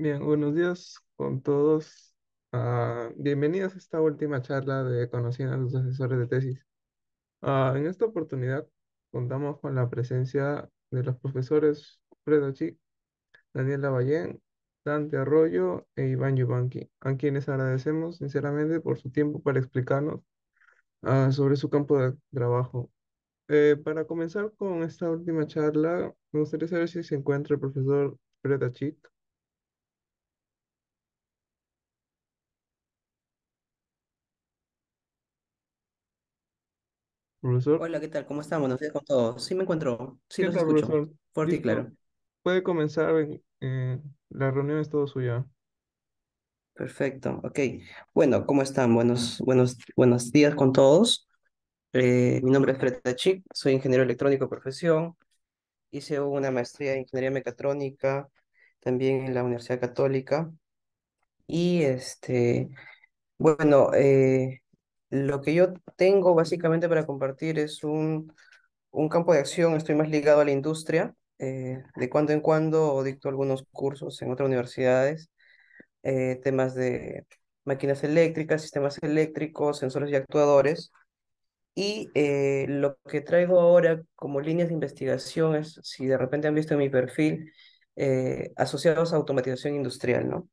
Bien, buenos días con todos. Ah, bienvenidos a esta última charla de conocer a los asesores de tesis. Ah, en esta oportunidad contamos con la presencia de los profesores Fredo Chi, Daniela Lavallén, Dante Arroyo e Iván Yubanqui, a quienes agradecemos sinceramente por su tiempo para explicarnos ah, sobre su campo de trabajo. Eh, para comenzar con esta última charla, me gustaría saber si se encuentra el profesor Fredo Chi. Profesor, Hola, ¿qué tal? ¿Cómo están? Buenos días con todos? Sí me encuentro, sí lo los escucho. profesor? Fuerte claro. Puede comenzar eh, la reunión es todo suya. Perfecto, ok. Bueno, ¿cómo están? Buenos, buenos, buenos días con todos. Eh, mi nombre es Fred Tachik, soy ingeniero electrónico de profesión. Hice una maestría en ingeniería mecatrónica también en la Universidad Católica. Y este, bueno, eh, lo que yo tengo básicamente para compartir es un, campo de acción, estoy más ligado a la industria. Eh, de cuando en cuando dicto algunos cursos en otras universidades, eh, temas de máquinas eléctricas, sistemas eléctricos, sensores y actuadores. Y eh, lo que traigo ahora como líneas de investigación es, si de repente han visto mi perfil, asociados a automatización industrial, ¿no?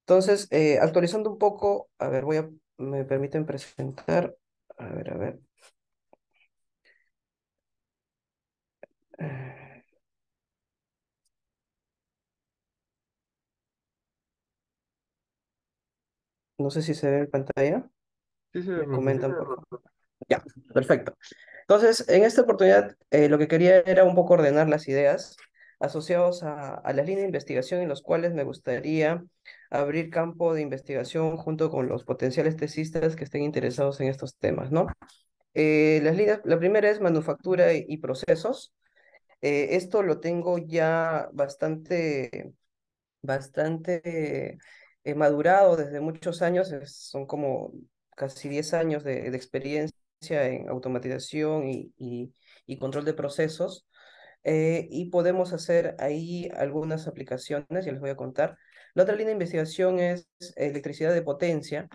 Entonces, actualizando un poco, a ver, voy a me permiten presentar, a ver, a ver. Eh, no sé si se ve en pantalla. Sí, comentan, por Ya, perfecto. Entonces, en esta oportunidad, eh, lo que quería era un poco ordenar las ideas asociados a, a las líneas de investigación en los cuales me gustaría abrir campo de investigación junto con los potenciales tesistas que estén interesados en estos temas, ¿no? Eh, las líneas, la primera es manufactura y, procesos. Eh, esto lo tengo ya bastante, bastante eh, madurado desde muchos años, son como casi 10 años de, experiencia en automatización y, control de procesos. Eh, y podemos hacer ahí algunas aplicaciones, ya les voy a contar. La otra línea de investigación es electricidad de potencia.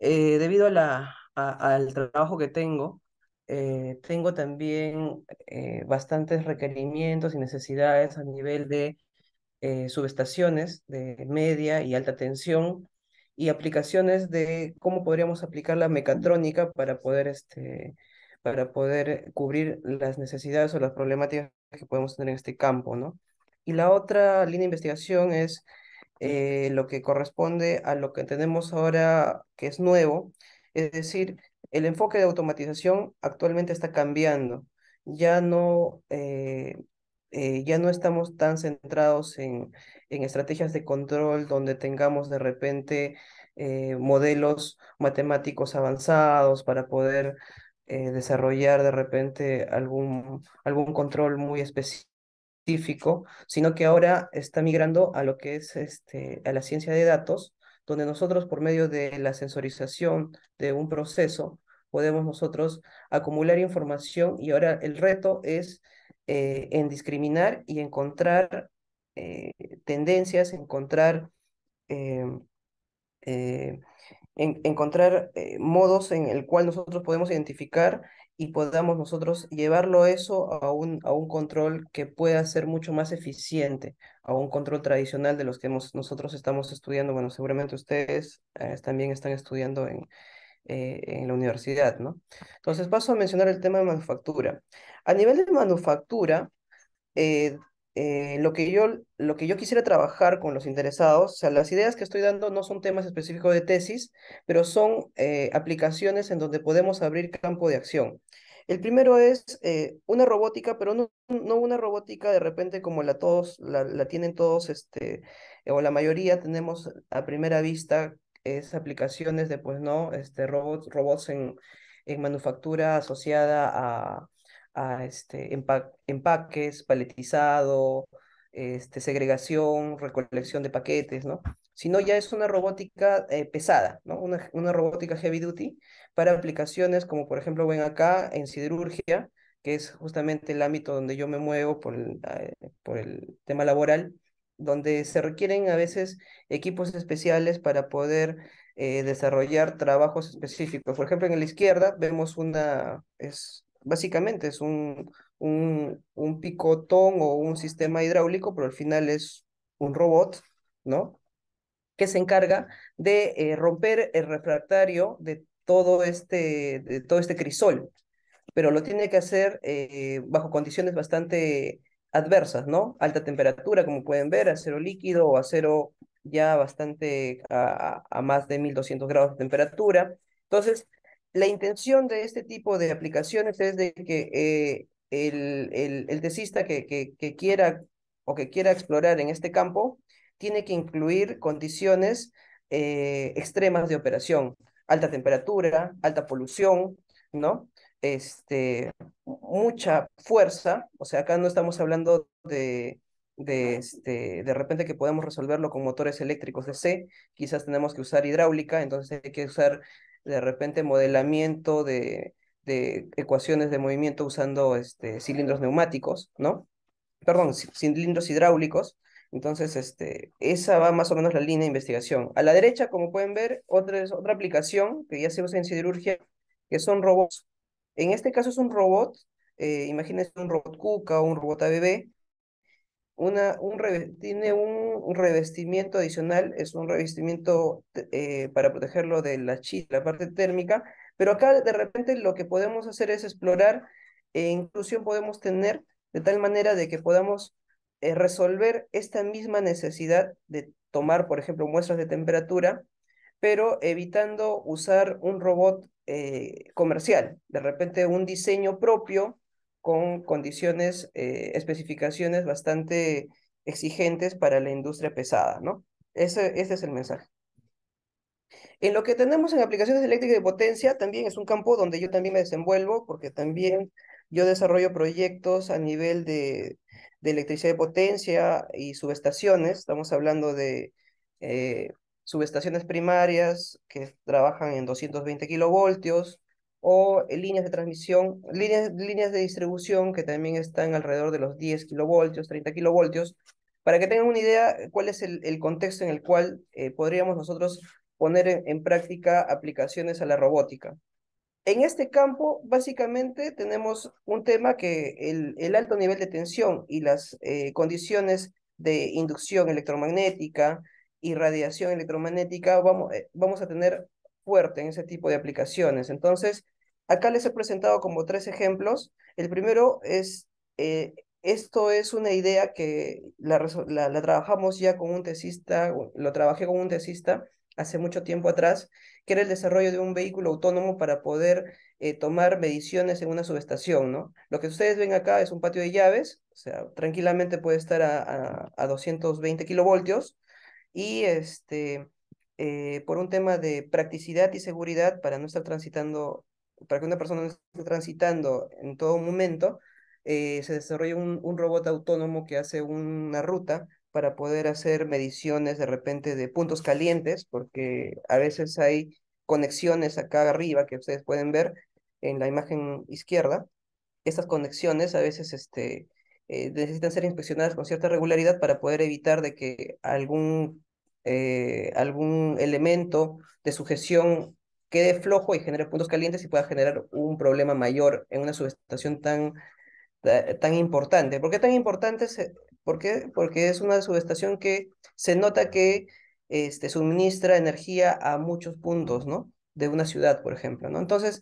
Eh, debido a la, al trabajo que tengo, eh, tengo también bastantes requerimientos y necesidades a nivel de subestaciones de media y alta tensión y aplicaciones de cómo podríamos aplicar la mecatrónica para poder este, para poder cubrir las necesidades o las problemáticas que podemos tener en este campo, ¿no? Y la otra línea de investigación es eh, lo que corresponde a lo que tenemos ahora, que es nuevo, es decir, el enfoque de automatización actualmente está cambiando. Ya no, eh, eh, ya no estamos tan centrados en, en, estrategias de control donde tengamos de repente modelos matemáticos avanzados para poder eh, desarrollar de repente algún, algún control muy específico, sino que ahora está migrando a lo que es este, a la ciencia de datos, donde nosotros por medio de la sensorización de un proceso podemos nosotros acumular información y ahora el reto es eh, en discriminar y encontrar eh, tendencias, encontrar em, encontrar eh, modos en el cual nosotros podemos identificar y podamos nosotros llevarlo eso a un, a un control que pueda ser mucho más eficiente, a un control tradicional de los que nosotros estamos estudiando, bueno, seguramente ustedes eh, también están estudiando en, eh, en la universidad, ¿no? Entonces paso a mencionar el tema de manufactura. A nivel de manufactura, eh, lo, que yo, lo que yo quisiera trabajar con los interesados, o sea, las ideas que estoy dando no son temas específicos de tesis, pero son eh, aplicaciones en donde podemos abrir campo de acción. El primero es eh, una robótica, pero no, una robótica de repente como la, todos, la tienen todos, este, o la mayoría tenemos a primera vista es aplicaciones de pues no este robots robots en, en manufactura asociada a, a este, empaques, paletizado, este, segregación, recolección de paquetes, ¿no? Sino ya es una robótica eh, pesada, ¿no? Una, una, robótica heavy duty para aplicaciones como, por ejemplo, ven acá en siderurgia, que es justamente el ámbito donde yo me muevo por el, eh, por el tema laboral, donde se requieren a veces equipos especiales para poder eh, desarrollar trabajos específicos. Por ejemplo, en la izquierda vemos una, es Básicamente es un, un, picotón o un sistema hidráulico, pero al final es un robot, ¿no? Que se encarga de eh, romper el refractario de todo este, de todo este crisol, pero lo tiene que hacer eh, bajo condiciones bastante adversas, ¿no? Alta temperatura, como pueden ver, acero líquido o acero ya bastante a, a más de 1200 grados de temperatura. Entonces, la intención de este tipo de aplicaciones es de que eh, el, el, tesista que, que, quiera o que quiera explorar en este campo tiene que incluir condiciones eh, extremas de operación, alta temperatura, alta polución, ¿no? Este, mucha fuerza, o sea, acá no estamos hablando de, de, este, de repente que podemos resolverlo con motores eléctricos de C, quizás tenemos que usar hidráulica, entonces hay que usar de repente modelamiento de, de ecuaciones de movimiento usando este, cilindros neumáticos, ¿no? Perdón, cilindros hidráulicos. Entonces, este, esa va más o menos la línea de investigación. A la derecha, como pueden ver, otra, otra aplicación que ya se usa en siderurgia, que son robots. En este caso es un robot, eh, imagínense un robot cuca o un robot ABB, una, un, tiene un revestimiento adicional, es un revestimiento eh, para protegerlo de la chispa, la parte térmica, pero acá de repente lo que podemos hacer es explorar e inclusión podemos tener de tal manera de que podamos eh, resolver esta misma necesidad de tomar, por ejemplo, muestras de temperatura, pero evitando usar un robot eh, comercial, de repente un diseño propio con condiciones, eh, especificaciones bastante exigentes para la industria pesada, ¿no? Ese, ese es el mensaje. En lo que tenemos en aplicaciones eléctricas de potencia, también es un campo donde yo también me desenvuelvo, porque también yo desarrollo proyectos a nivel de, electricidad de potencia y subestaciones. Estamos hablando de eh, subestaciones primarias que trabajan en 220 kilovoltios, o líneas de transmisión, líneas, líneas de distribución que también están alrededor de los 10 kilovoltios, 30 kilovoltios, para que tengan una idea cuál es el, contexto en el cual eh, podríamos nosotros poner en, práctica aplicaciones a la robótica. En este campo, básicamente, tenemos un tema que el, alto nivel de tensión y las eh, condiciones de inducción electromagnética y radiación electromagnética, vamos, eh, vamos a tener fuerte en ese tipo de aplicaciones. Entonces, acá les he presentado como tres ejemplos. El primero es, eh, esto es una idea que la, trabajamos ya con un tesista, lo trabajé con un tesista hace mucho tiempo atrás, que era el desarrollo de un vehículo autónomo para poder eh, tomar mediciones en una subestación, ¿no? Lo que ustedes ven acá es un patio de llaves, o sea, tranquilamente puede estar a, a 220 kilovoltios, y este, eh, por un tema de practicidad y seguridad para no estar transitando, para que una persona no esté transitando en todo momento, eh, se desarrolla un, robot autónomo que hace una ruta para poder hacer mediciones de repente de puntos calientes, porque a veces hay conexiones acá arriba que ustedes pueden ver en la imagen izquierda. Estas conexiones a veces este, eh, necesitan ser inspeccionadas con cierta regularidad para poder evitar de que algún eh, algún elemento de sujeción quede flojo y genere puntos calientes y pueda generar un problema mayor en una subestación tan, tan importante. ¿Por qué tan importante? ¿Por qué? Porque es una subestación que se nota que este, suministra energía a muchos puntos, ¿no? De una ciudad, por ejemplo, ¿no? Entonces,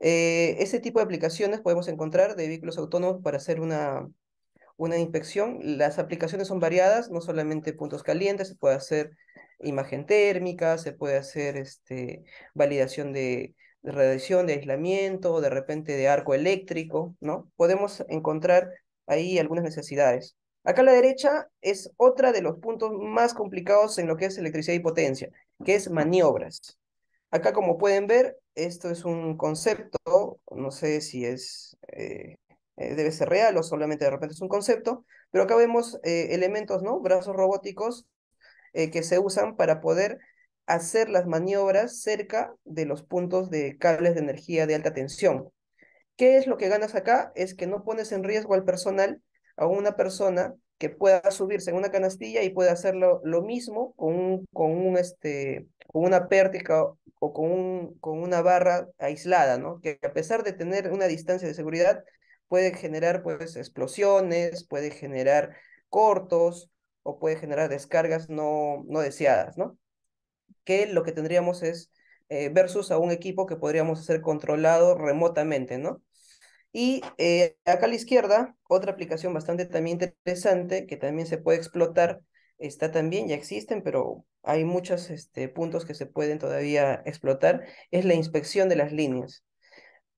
eh, ese tipo de aplicaciones podemos encontrar de vehículos autónomos para hacer una, una inspección. Las aplicaciones son variadas, no solamente puntos calientes, se puede hacer imagen térmica, se puede hacer este, validación de, radiación, de aislamiento, de repente de arco eléctrico, ¿no? Podemos encontrar ahí algunas necesidades. Acá a la derecha es otra de los puntos más complicados en lo que es electricidad y potencia, que es maniobras. Acá, como pueden ver, esto es un concepto, no sé si es eh, eh, debe ser real o solamente de repente es un concepto, pero acá vemos eh, elementos, ¿no? Brazos robóticos eh, que se usan para poder hacer las maniobras cerca de los puntos de cables de energía de alta tensión. ¿Qué es lo que ganas acá? Es que no pones en riesgo al personal, a una persona que pueda subirse en una canastilla y pueda hacerlo lo mismo con, con, un, este, con una pértica o, con, un, con una barra aislada, ¿no? Que a pesar de tener una distancia de seguridad, puede generar pues explosiones, puede generar cortos o puede generar descargas no, no deseadas, ¿no? Que lo que tendríamos es eh, versus a un equipo que podríamos hacer controlado remotamente, ¿no? Y eh, acá a la izquierda, otra aplicación bastante también interesante que también se puede explotar, está también, ya existen, pero hay muchos este, puntos que se pueden todavía explotar, es la inspección de las líneas.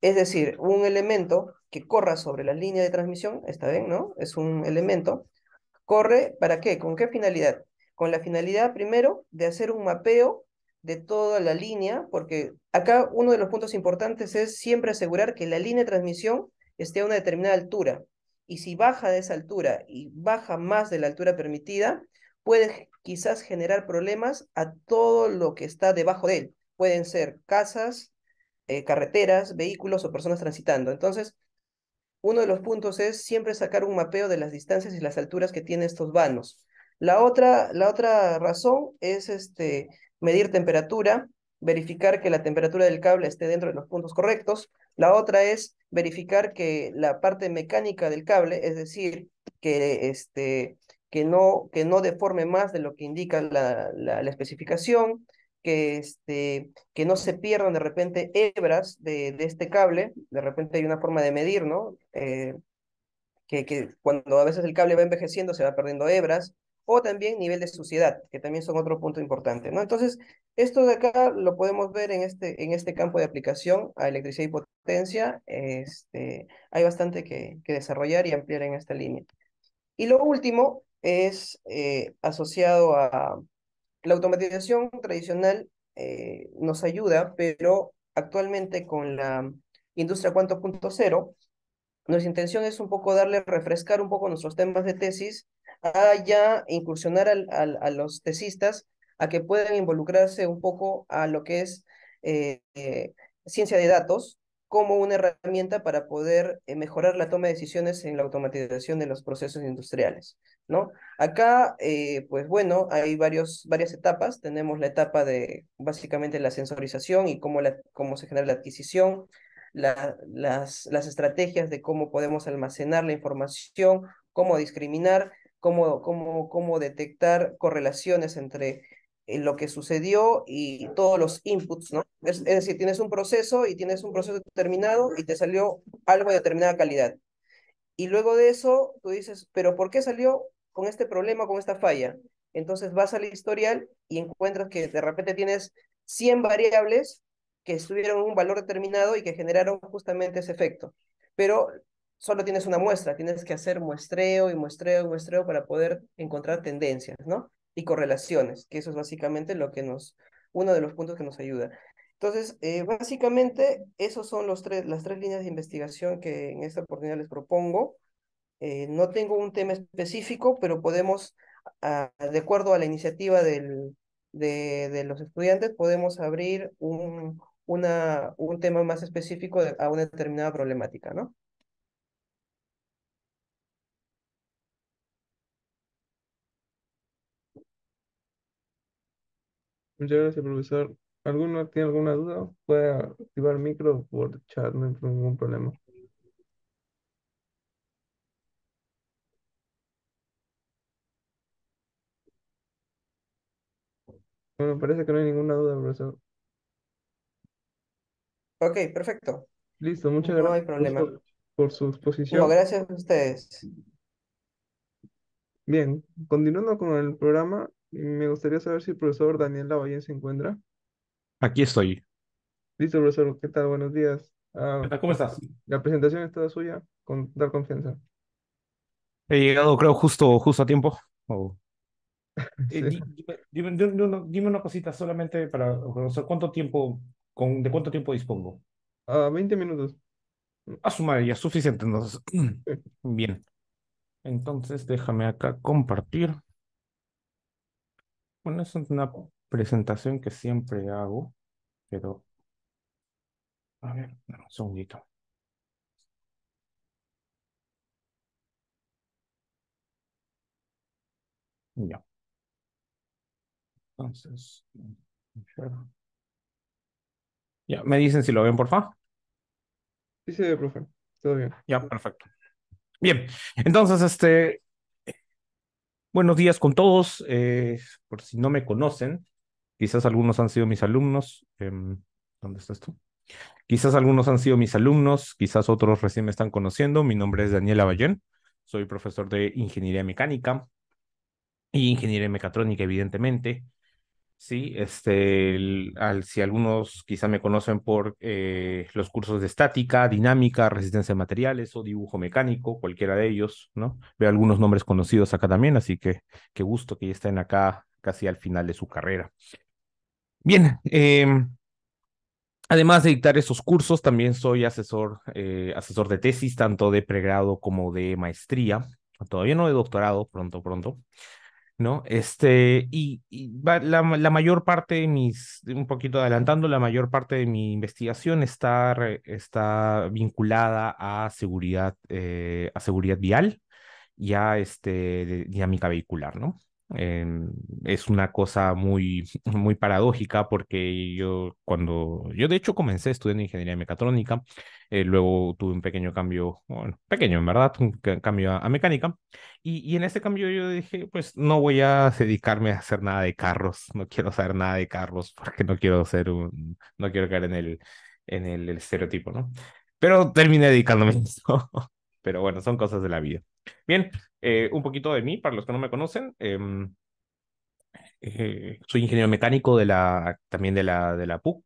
Es decir, un elemento que corra sobre la línea de transmisión, está bien, ¿no? Es un elemento. Corre, ¿para qué? ¿Con qué finalidad? Con la finalidad, primero, de hacer un mapeo de toda la línea, porque acá uno de los puntos importantes es siempre asegurar que la línea de transmisión esté a una determinada altura. Y si baja de esa altura y baja más de la altura permitida, puede quizás generar problemas a todo lo que está debajo de él. Pueden ser casas, eh, carreteras, vehículos o personas transitando. Entonces, uno de los puntos es siempre sacar un mapeo de las distancias y las alturas que tienen estos vanos. La otra, la otra razón es este, medir temperatura, verificar que la temperatura del cable esté dentro de los puntos correctos. La otra es verificar que la parte mecánica del cable, es decir, que, este, que, no, que no deforme más de lo que indica la especificación que, este, que no se pierdan de repente hebras de, de este cable, de repente hay una forma de medir, ¿no? Eh, que, que cuando a veces el cable va envejeciendo se va perdiendo hebras, o también nivel de suciedad, que también son otro punto importante, ¿no? Entonces, esto de acá lo podemos ver en este, en este campo de aplicación a electricidad y potencia, este, hay bastante que, que desarrollar y ampliar en esta línea. Y lo último es eh, asociado a, la automatización tradicional eh, nos ayuda, pero actualmente con la industria 4.0, nuestra intención es un poco darle, refrescar un poco nuestros temas de tesis, a ya incursionar a los tesistas a que puedan involucrarse un poco a lo que es eh, eh, ciencia de datos como una herramienta para poder mejorar la toma de decisiones en la automatización de los procesos industriales. ¿no? Acá, eh, pues bueno, hay varios, varias etapas. Tenemos la etapa de básicamente la sensorización y cómo, la, cómo se genera la adquisición, las, las estrategias de cómo podemos almacenar la información, cómo discriminar, cómo, cómo, detectar correlaciones entre eh, lo que sucedió y todos los inputs, ¿no? es, decir, tienes un proceso y tienes un proceso determinado y te salió algo de determinada calidad. Y luego de eso, tú dices, pero ¿por qué salió con este problema, con esta falla. Entonces vas al historial y encuentras que de repente tienes 100 variables que estuvieron en un valor determinado y que generaron justamente ese efecto. Pero solo tienes una muestra, tienes que hacer muestreo y muestreo y muestreo para poder encontrar tendencias, ¿no? Y correlaciones, que eso es básicamente lo que nos, uno de los puntos que nos ayuda. Entonces, eh, básicamente, esos son los tres, las tres líneas de investigación que en esta oportunidad les propongo. Eh, no tengo un tema específico, pero podemos, de acuerdo a la iniciativa del, de, los estudiantes, podemos abrir un, una, un tema más específico a una determinada problemática, ¿no? Muchas gracias, profesor. ¿Alguno tiene alguna duda? Puede activar el micro por chat, no hay ningún problema. Bueno, parece que no hay ninguna duda, profesor. Ok, perfecto. Listo, muchas gracias. Por, su exposición. gracias a ustedes. Bien, continuando con el programa, me gustaría saber si el profesor Daniel Lavallén se encuentra. Aquí estoy. Listo, profesor, ¿qué tal? Buenos días. Ah, ¿Cómo estás? La presentación es toda suya, con dar confianza. He llegado, creo, justo, justo a tiempo. Eh, dime, una cosita solamente para, conocer ¿cuánto tiempo, con, de cuánto tiempo dispongo? A ah, 20 minutos. A su madre, ya suficiente entonces. Bien. Entonces déjame acá compartir. Bueno, es una presentación que siempre hago, pero... A ver, un segundito. Ya. Entonces, ya, me dicen si lo ven, por favor. Sí, se ve, profe. Todo bien. Ya, perfecto. Bien, entonces, este, buenos días con todos. Eh, por si no me conocen, quizás algunos han sido mis alumnos. Em, ¿Dónde estás tú? Quizás algunos han sido mis alumnos, quizás otros recién me están conociendo. Mi nombre es Daniela Avallén, soy profesor de Ingeniería Mecánica y Ingeniería Mecatrónica, evidentemente. Sí, este, al, si algunos quizá me conocen por eh, los cursos de estática, dinámica, resistencia de materiales o dibujo mecánico, cualquiera de ellos, ¿no? Veo algunos nombres conocidos acá también, así que qué gusto que ya estén acá casi al final de su carrera. Bien, em, además de dictar esos cursos, también soy asesor, eh, asesor de tesis, tanto de pregrado como de maestría. Todavía no de doctorado, pronto, pronto. ¿no? Este, y, la, mayor parte de mis, un poquito adelantando, la mayor parte de mi investigación está, está vinculada a seguridad, eh, a seguridad vial y a este, dinámica vehicular, ¿no? Eh, es una cosa muy, muy paradójica porque yo cuando, yo de hecho comencé estudiando ingeniería mecatrónica, eh, luego tuve un pequeño cambio, bueno, pequeño en verdad, un cambio a, mecánica, y, y, en ese cambio yo dije, pues no voy a dedicarme a hacer nada de carros, no quiero saber nada de carros porque no quiero ser un, no quiero caer en el, en el, estereotipo, ¿no? Pero terminé dedicándome a Pero bueno, son cosas de la vida. Bien, eh, un poquito de mí, para los que no me conocen. Em, eh, soy ingeniero mecánico de la, también de la, de la PUC.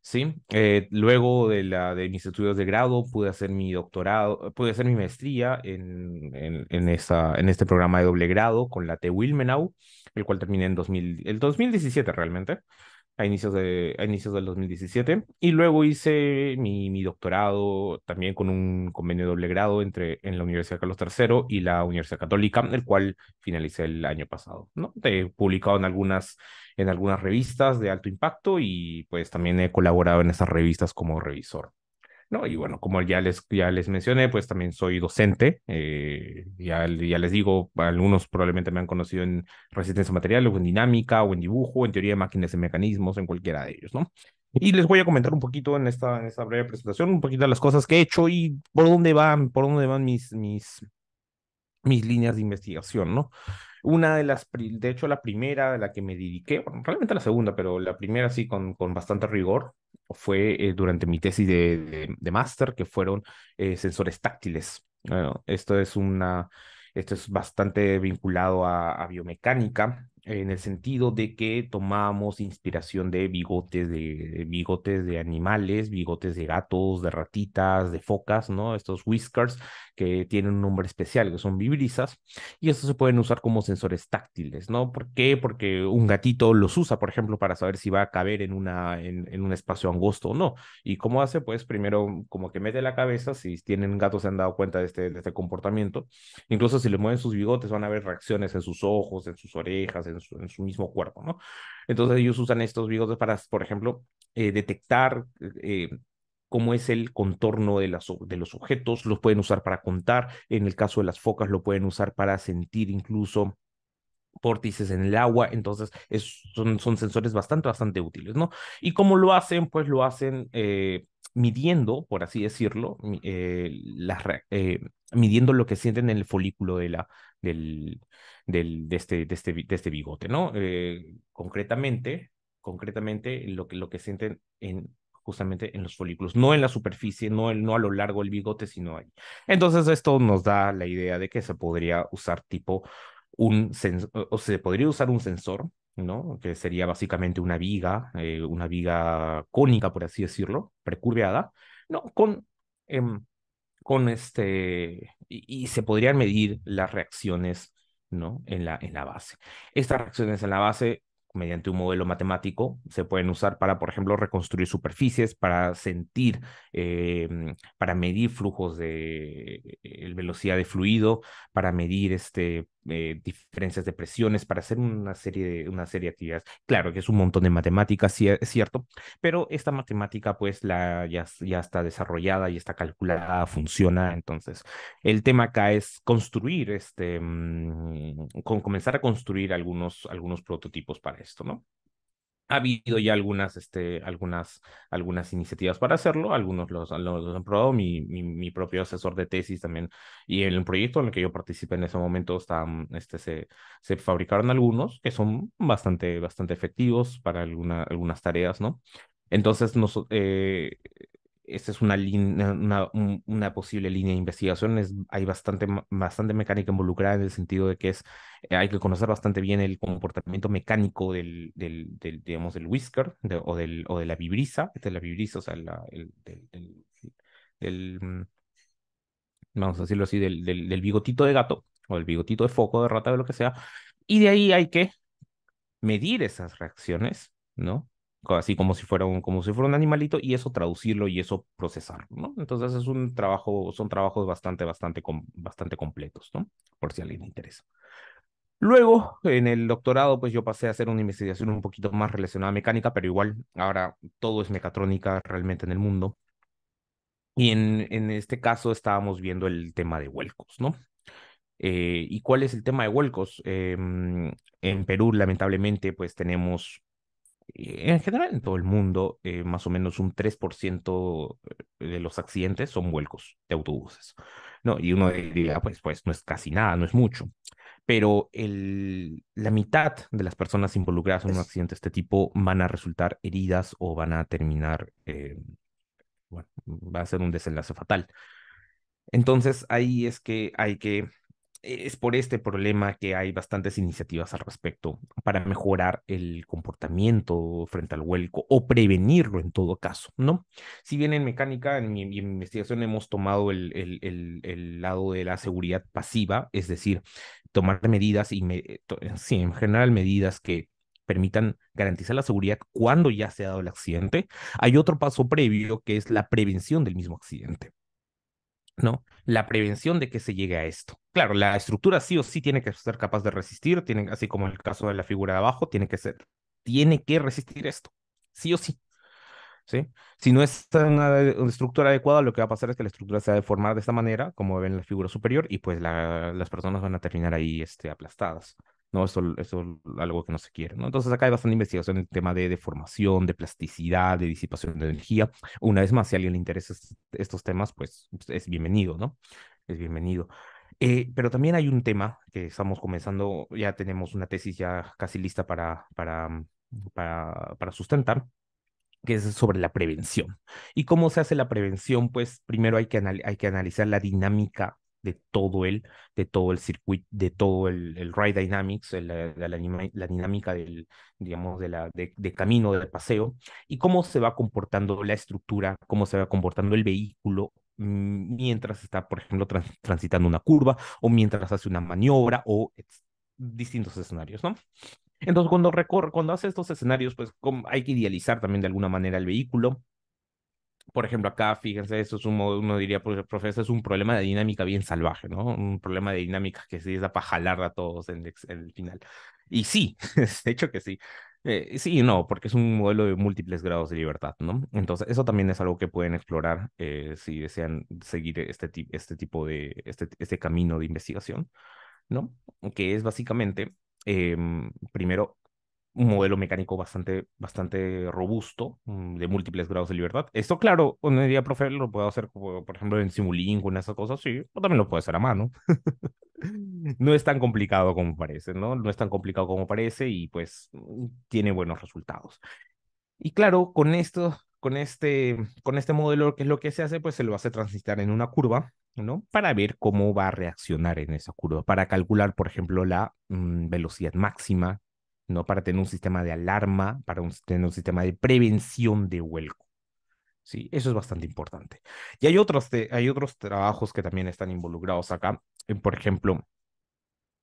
¿sí? Eh, luego de, la, de mis estudios de grado pude hacer mi doctorado, pude hacer mi maestría en, en, en, en este programa de doble grado con la T. Wilmenau, el cual terminé en el 2017 realmente a inicios, de, inicios del 2017. Y luego hice mi, doctorado también con un convenio doble grado entre, en la Universidad Carlos III y la Universidad Católica, el cual finalicé el año pasado. ¿no? He publicado en algunas, en algunas revistas de alto impacto y pues también he colaborado en esas revistas como revisor. ¿no? Y bueno, como ya les, ya les mencioné, pues también soy docente, eh, ya, les digo, algunos probablemente me han conocido en resistencia material o en dinámica o en dibujo, en teoría de máquinas y mecanismos, en cualquiera de ellos, ¿no? Y les voy a comentar un poquito en esta, en esta breve presentación, un poquito de las cosas que he hecho y por dónde van, por dónde van mis, mis, mis líneas de investigación, ¿no? Una de las, de hecho, la primera a la que me dediqué, bueno, realmente la segunda, pero la primera sí con, con bastante rigor, fue eh, durante mi tesis de, de, máster, que fueron eh, sensores táctiles. esto es una, esto es bastante vinculado a, biomecánica, en el sentido de que tomamos inspiración de bigotes de, de, bigotes de animales, bigotes de gatos, de ratitas, de focas, ¿no? Estos whiskers que tienen un nombre especial, que son vibrisas, y estos se pueden usar como sensores táctiles, ¿no? ¿Por qué? Porque un gatito los usa, por ejemplo, para saber si va a caber en, una, en, un espacio angosto o no. ¿Y cómo hace? Pues primero como que mete la cabeza, si tienen gatos se han dado cuenta de este, de este comportamiento, incluso si le mueven sus bigotes van a ver reacciones en sus ojos, en sus orejas, en su, mismo cuerpo, ¿no? Entonces ellos usan estos bigotes para, por ejemplo, eh, detectar eh, cómo es el contorno de, los objetos, los pueden usar para contar, en el caso de las focas lo pueden usar para sentir incluso vórtices en el agua, entonces son, sensores bastante, bastante útiles, ¿no? ¿Y cómo lo hacen? Pues lo hacen eh, midiendo, por así decirlo, eh, eh, midiendo lo que sienten en el folículo de, la, del, del, de, este, de, este, de este bigote, ¿no? concretamente, concretamente lo que, lo que sienten en justamente en los folículos, no en la superficie, no, no a lo largo del bigote, sino ahí. Entonces esto nos da la idea de que se podría usar tipo un sensor, o se podría usar un sensor, ¿no? Que sería básicamente una viga, eh, una viga cónica, por así decirlo, precurveada, ¿no? Con, em, con este, y, y se podrían medir las reacciones ¿no? En la, en la base. Estas reacciones en la base mediante un modelo matemático, se pueden usar para, por ejemplo, reconstruir superficies, para sentir, eh, para medir flujos de eh, velocidad de fluido, para medir este, eh, diferencias de presiones, para hacer una serie de, una serie de actividades. Claro que es un montón de matemáticas, es cierto, pero esta matemática pues la, ya, ya está desarrollada, y está calculada, funciona. Entonces, el tema acá es construir, este, mm, con, comenzar a construir algunos, algunos prototipos para esto, ¿no? ha habido ya algunas, este, algunas, algunas iniciativas para hacerlo, algunos los, los, han probado, mi, mi, mi, propio asesor de tesis también, y en el proyecto en el que yo participé en ese momento están, mm, este, se, se fabricaron algunos que son bastante, bastante efectivos para alguna, algunas tareas, ¿no? Entonces, nosotros. Eh, esta es una, una, posible línea de investigación. hay bastante, bastante mecánica involucrada en el sentido de que es, eh, hay que conocer bastante bien el comportamiento mecánico del, del, digamos, del whisker o, del, o de la vibrisa, es la vibrisa, o sea, la, el, del, mm, vamos a decirlo así, del, del bigotito de gato o el bigotito de foco, de rata, de lo que sea. Y de ahí hay que medir esas reacciones, ¿no? así como si fuera un, como si fuera un animalito, y eso traducirlo y eso procesarlo, ¿no? Entonces es un trabajo, son trabajos bastante, bastante, bastante completos, ¿no? Por si a alguien le interesa. Luego, en el doctorado, pues yo pasé a hacer una investigación un poquito más relacionada a mecánica, pero igual, ahora todo es mecatrónica realmente en el mundo. Y en, en este caso estábamos viendo el tema de huelcos, ¿no? Eh, ¿Y cuál es el tema de huelcos? Em, en Perú, lamentablemente, pues tenemos eh, en general en todo el mundo, eh, más o menos un 3% eh, de los accidentes son vuelcos de autobuses. ¿no? Y uno diría, pues, pues no es casi nada, no es mucho. Pero el, la mitad de las personas involucradas en un accidente de este tipo van a resultar heridas o van a terminar, bueno, va a ser un desenlace fatal. Entonces ahí es que hay que eh, es por este problema que hay bastantes iniciativas al respecto para mejorar el comportamiento frente al vuelco o prevenirlo en todo caso, ¿no? Si bien en mecánica, en mi, investigación hemos tomado el, lado de la seguridad pasiva, es decir, tomar medidas y, eh, eh, sí, en general medidas que permitan garantizar la seguridad cuando ya se ha dado el accidente, hay otro paso previo que es la prevención del mismo accidente. ¿no? La prevención de que se llegue a esto. Claro, la estructura sí o sí tiene que ser capaz de resistir, tiene, así como el caso de la figura de abajo, tiene que ser, tiene que resistir esto, sí o sí. ¿Sí? Si no es una, estructura adecuada, lo que va a pasar es que la estructura se va a deformar de esta manera, como ven en la figura superior, y pues las personas van a terminar ahí este, aplastadas. Eso, es algo que no se quiere, ¿no? Entonces acá hay bastante investigación en el tema de, deformación, de plasticidad, de disipación de energía. Una vez más, si a alguien le interesa estos temas, pues, pues es bienvenido, ¿no? Es bienvenido. Eh, pero también hay un tema que estamos comenzando, ya tenemos una tesis ya casi lista para, para, mm, para, para sustentar, que es sobre la prevención. ¿Y cómo se hace la prevención? Pues primero hay que, hay que analizar la dinámica de todo el, de todo el circuito, de todo el, el ride dynamics, la, dinámica del, digamos, de, la, de, camino, de paseo, y cómo se va comportando la estructura, cómo se va comportando el vehículo mm, mientras está, por ejemplo, transitando una curva o mientras hace una maniobra o distintos escenarios, ¿no? Entonces, cuando recorre, cuando hace estos escenarios, pues hay que idealizar también de alguna manera el vehículo, por ejemplo, acá, fíjense, eso es un uno diría, pues, profesor, es un problema de dinámica bien salvaje, ¿no? Un problema de dinámica que se da para jalar a todos en el, final. Y sí, de hecho que sí. Eh, sí y no, porque es un modelo de múltiples grados de libertad, ¿no? Entonces, eso también es algo que pueden explorar eh, si desean seguir este, este tipo de, este, este camino de investigación, ¿no? Que es básicamente, em, primero, un modelo mecánico bastante, bastante robusto, mm, de múltiples grados de libertad. Esto, claro, un día, profe, lo puedo hacer, por ejemplo, en Simulink o en esas cosas, sí, o también lo puedo hacer a mano. no es tan complicado como parece, ¿no? No es tan complicado como parece y pues tiene buenos resultados. Y claro, con esto, con este, con este modelo, ¿qué es lo que se hace? Pues se lo hace transitar en una curva, ¿no? Para ver cómo va a reaccionar en esa curva, para calcular, por ejemplo, la mm, velocidad máxima ¿no? Para tener un sistema de alarma, para tener un sistema de prevención de vuelco. Sí, eso es bastante importante. Y hay otros, hay otros trabajos que también están involucrados acá. Eh, por ejemplo,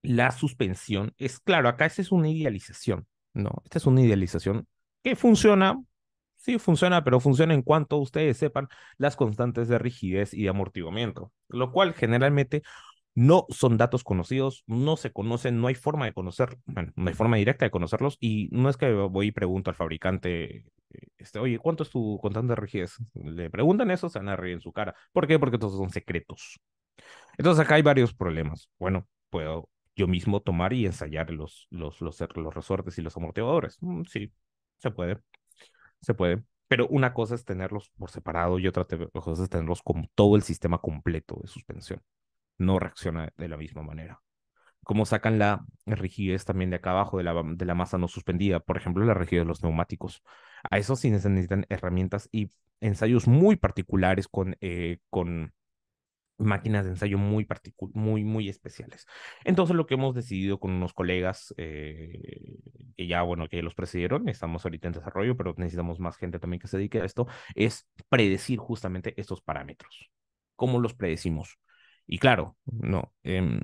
la suspensión es, claro, acá esta es una idealización, ¿no? Esta es una idealización que funciona, sí funciona, pero funciona en cuanto ustedes sepan las constantes de rigidez y de amortiguamiento, lo cual generalmente no son datos conocidos, no se conocen, no hay forma de conocer, no hay forma directa de conocerlos y no es que voy y pregunto al fabricante, este, oye, ¿cuánto es tu contando de rigidez? Le preguntan eso, se van a reír en su cara. ¿Por qué? Porque todos son secretos. Entonces acá hay varios problemas. Bueno, puedo yo mismo tomar y ensayar los, los, los, los resortes y los amortiguadores. Mm, sí, se puede, se puede. Pero una cosa es tenerlos por separado y otra cosa es tenerlos con todo el sistema completo de suspensión no reacciona de la misma manera. Como sacan la rigidez también de acá abajo de la, masa no suspendida, por ejemplo, la rigidez de los neumáticos. A eso sí necesitan herramientas y ensayos muy particulares con, eh, con máquinas de ensayo muy, muy, muy especiales. Entonces, lo que hemos decidido con unos colegas eh, que ya, bueno, que los precedieron, estamos ahorita en desarrollo, pero necesitamos más gente también que se dedique a esto, es predecir justamente estos parámetros. ¿Cómo los predecimos? Y claro, no. Em,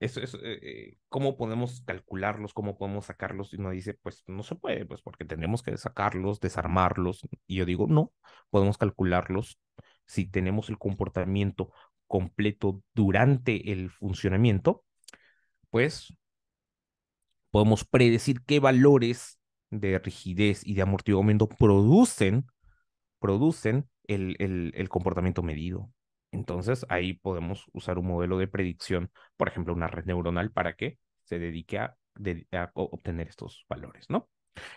eso eh, eh, cómo podemos calcularlos, cómo podemos sacarlos. Y uno dice, pues no se puede, pues porque tenemos que sacarlos, desarmarlos. Y yo digo, no, podemos calcularlos si tenemos el comportamiento completo durante el funcionamiento, pues podemos predecir qué valores de rigidez y de amortiguamiento producen, producen el, el comportamiento medido. Entonces ahí podemos usar un modelo de predicción, por ejemplo, una red neuronal para que se dedique a, obtener estos valores, ¿no?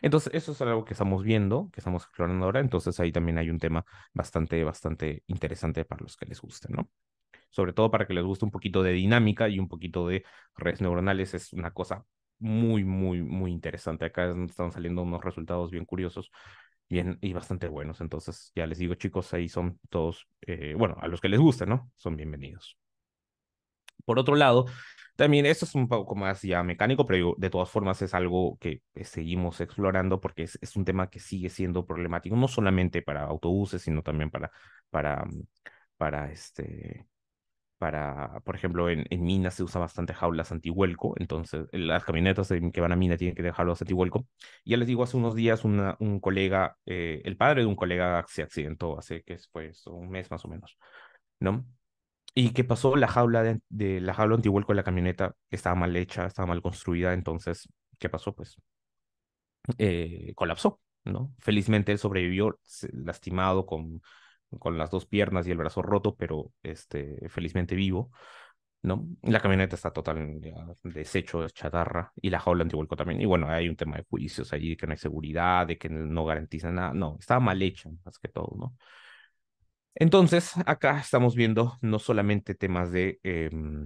Entonces, eso es algo que estamos viendo, que estamos explorando ahora. Entonces, ahí también hay un tema bastante, bastante interesante para los que les guste, ¿no? Sobre todo para que les guste un poquito de dinámica y un poquito de redes neuronales. Es una cosa muy, muy, muy interesante. Acá están saliendo unos resultados bien curiosos bien y bastante buenos. Entonces, ya les digo, chicos, ahí son todos, eh, bueno, a los que les gusta, ¿no? Son bienvenidos. Por otro lado, también esto es un poco más ya mecánico, pero de todas formas es algo que seguimos explorando porque es, es, un tema que sigue siendo problemático, no solamente para autobuses, sino también para, para, para este, para, por ejemplo, en, en minas se usa bastante jaulas antihuelco, entonces eh, las camionetas que van a mina tienen que tener jaulas antihuelco. Ya les digo, hace unos días una, un colega, eh, el padre de un colega se accidentó hace que pues, un mes más o menos, ¿no? Y ¿qué pasó la jaula de, la jaula antihuelco de la camioneta, estaba mal hecha, estaba mal construida, entonces, ¿qué pasó? Pues eh, colapsó, ¿no? Felizmente él sobrevivió lastimado con con las dos piernas y el brazo roto, pero este, felizmente vivo. ¿no? La camioneta está total deshecho, es chatarra, y la jaula antivuelco también. Y bueno, hay un tema de juicios allí, de que no hay seguridad, de que no garantiza nada. No, estaba mal hecha, más que todo, ¿no? Entonces, acá estamos viendo no solamente temas de em,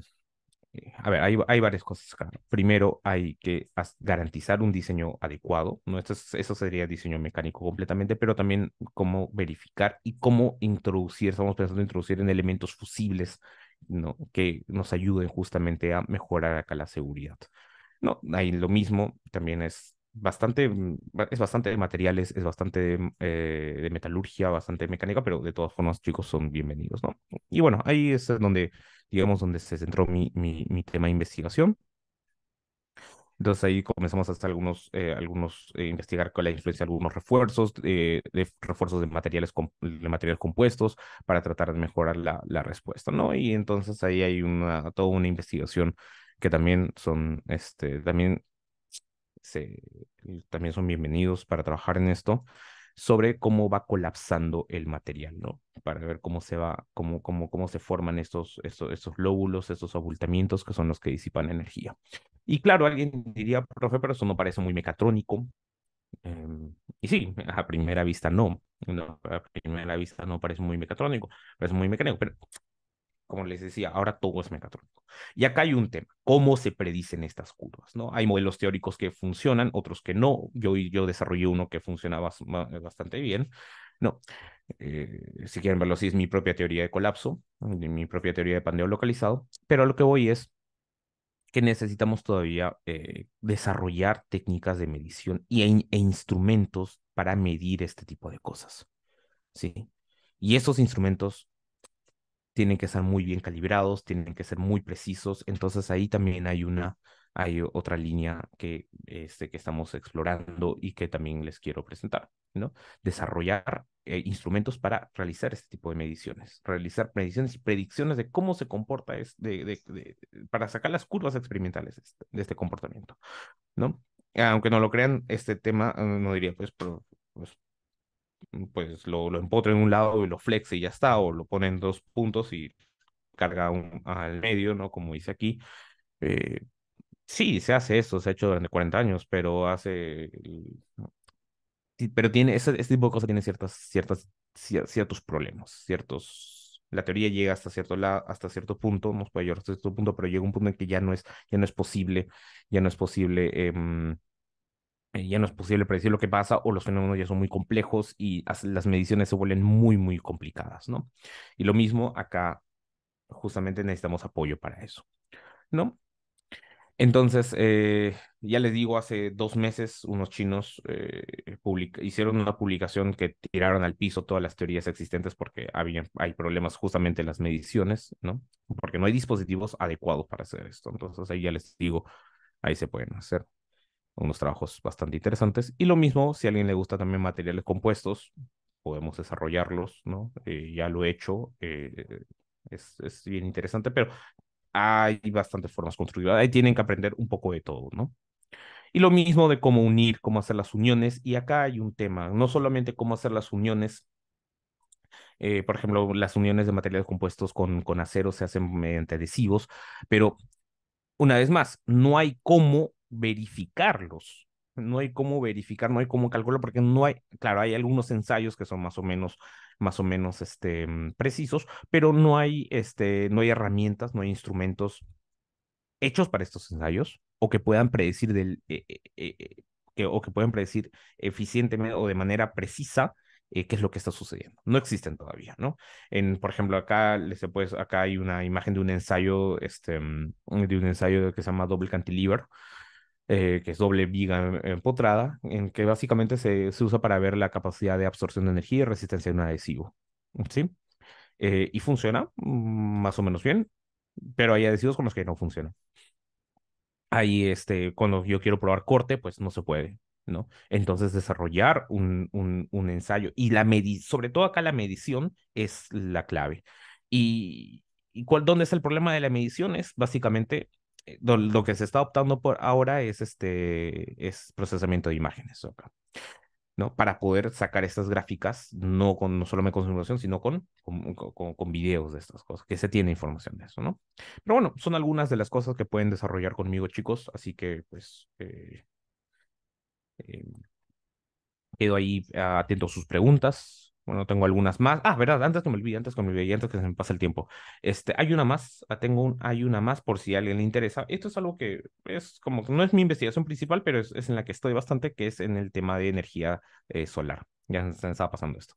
eh, a ver, hay, varias cosas acá. Primero, hay que garantizar un diseño adecuado, ¿no? eso sería diseño mecánico completamente, pero también cómo verificar y cómo introducir, estamos pensando en introducir en elementos fusibles, ¿no? Que nos ayuden justamente a mejorar acá la seguridad. No, ahí lo mismo, también es bastante, mm, es bastante de materiales, es bastante mm, eh, de metalurgia, bastante mecánica, pero de todas formas, chicos, son bienvenidos, ¿no? Y bueno, ahí es donde, digamos, donde se centró mi, mi, mi tema de investigación. Entonces ahí comenzamos a algunos, eh, algunos eh, investigar con la influencia de algunos refuerzos, de refuerzos de materiales, de materiales compuestos para tratar de mejorar la, la respuesta, ¿no? Y entonces ahí hay una, toda una investigación que también son, este, también se, también son bienvenidos para trabajar en esto, sobre cómo va colapsando el material, ¿no? Para ver cómo se va, cómo, cómo, cómo se forman estos, estos, estos lóbulos, estos abultamientos que son los que disipan energía. Y claro, alguien diría, profe, pero eso no parece muy mecatrónico. Em, y sí, a primera vista no. no. A primera vista no parece muy mecatrónico, parece muy mecánico, pero como les decía, ahora todo es mecatrónico. Y acá hay un tema, ¿cómo se predicen estas curvas? ¿no? Hay modelos teóricos que funcionan, otros que no. Yo, yo desarrollé uno que funcionaba bastante bien. No, eh, si quieren verlo así, es mi propia teoría de colapso, mi propia teoría de pandeo localizado, pero a lo que voy es que necesitamos todavía eh, desarrollar técnicas de medición y, e, e instrumentos para medir este tipo de cosas. ¿sí? Y esos instrumentos tienen que ser muy bien calibrados, tienen que ser muy precisos. Entonces ahí también hay una, hay otra línea que, este, que estamos explorando y que también les quiero presentar, ¿no? Desarrollar eh, instrumentos para realizar este tipo de mediciones, realizar mediciones y predicciones de cómo se comporta, es, de, para sacar las curvas experimentales este, de este comportamiento, ¿no? aunque no lo crean, este tema, eh, no diría, pues, pero pues lo, lo empotra en un lado y lo flexe y ya está, o lo pone en dos puntos y carga un, al medio, ¿no? Como dice aquí. Eh, sí, se hace eso, se ha hecho durante 40 años, pero hace... Pero tiene, ese, tipo de cosas tiene ciertas, ciertas, ciertos problemas, ciertos la teoría llega hasta cierto hasta cierto punto, no puede llegar hasta cierto punto, pero llega un punto en que ya no es, ya no es posible, ya no es posible em, eh, ya no es posible predecir lo que pasa o los fenómenos ya son muy complejos y las mediciones se vuelven muy, muy complicadas, ¿no? Y lo mismo acá, justamente necesitamos apoyo para eso, ¿no? Entonces, eh, ya les digo, hace dos meses unos chinos eh, hicieron una publicación que tiraron al piso todas las teorías existentes porque había, hay problemas justamente en las mediciones, ¿no? Porque no hay dispositivos adecuados para hacer esto. Entonces, ahí ya les digo, ahí se pueden hacer unos trabajos bastante interesantes. Y lo mismo, si a alguien le gusta también materiales compuestos, podemos desarrollarlos, ¿no? Eh, ya lo he hecho, eh, es, bien interesante, pero hay bastantes formas construidas. Ahí tienen que aprender un poco de todo, ¿no? Y lo mismo de cómo unir, cómo hacer las uniones. Y acá hay un tema, no solamente cómo hacer las uniones eh, por ejemplo, las uniones de materiales compuestos con, con acero se hacen mediante adhesivos, pero una vez más, no hay cómo verificarlos. No hay cómo verificar, no hay cómo calcular, porque no hay, claro, hay algunos ensayos que son más o menos, más o menos este, mm, precisos, pero no hay, este, no hay herramientas, no hay instrumentos hechos para estos ensayos o que puedan predecir del, eh, eh, eh, que, o que puedan predecir eficientemente o de manera precisa qué es lo que está sucediendo. No existen todavía, ¿no? En, por ejemplo, acá, les, puede acá hay una imagen de un ensayo, este, mm, de un ensayo que se llama Double Cantilever, eh, que es doble viga empotrada, en que básicamente se, usa para ver la capacidad de absorción de energía y resistencia de un adhesivo. ¿Sí? Eh, y funciona mm, más o menos bien, pero hay adhesivos con los que no funciona. Ahí, este, cuando yo quiero probar corte, pues no se puede, ¿no? Entonces, desarrollar un, un, ensayo y la sobre todo acá la medición es la clave. Y, ¿Y cuál, dónde es el problema de la medición? Es básicamente eh, lo, que se está optando por ahora es, este, es procesamiento de imágenes, ¿no? Para poder sacar estas gráficas, no, con, no solamente con simulación, sino con con, videos de estas cosas, que se tiene información de eso, ¿no? Pero bueno, son algunas de las cosas que pueden desarrollar conmigo, chicos, así que pues... Eh, eh, quedo ahí ah, atento a sus preguntas, bueno, tengo algunas más. Ah, verdad, antes que me olvide, antes que me olvide, antes que se me pase el tiempo. Este, hay una más, ah, tengo un, hay una más por si a alguien le interesa. Esto es algo que es como, no es mi investigación principal, pero es, en la que estoy bastante, que es en el tema de energía eh, solar. Ya se me estaba pasando esto.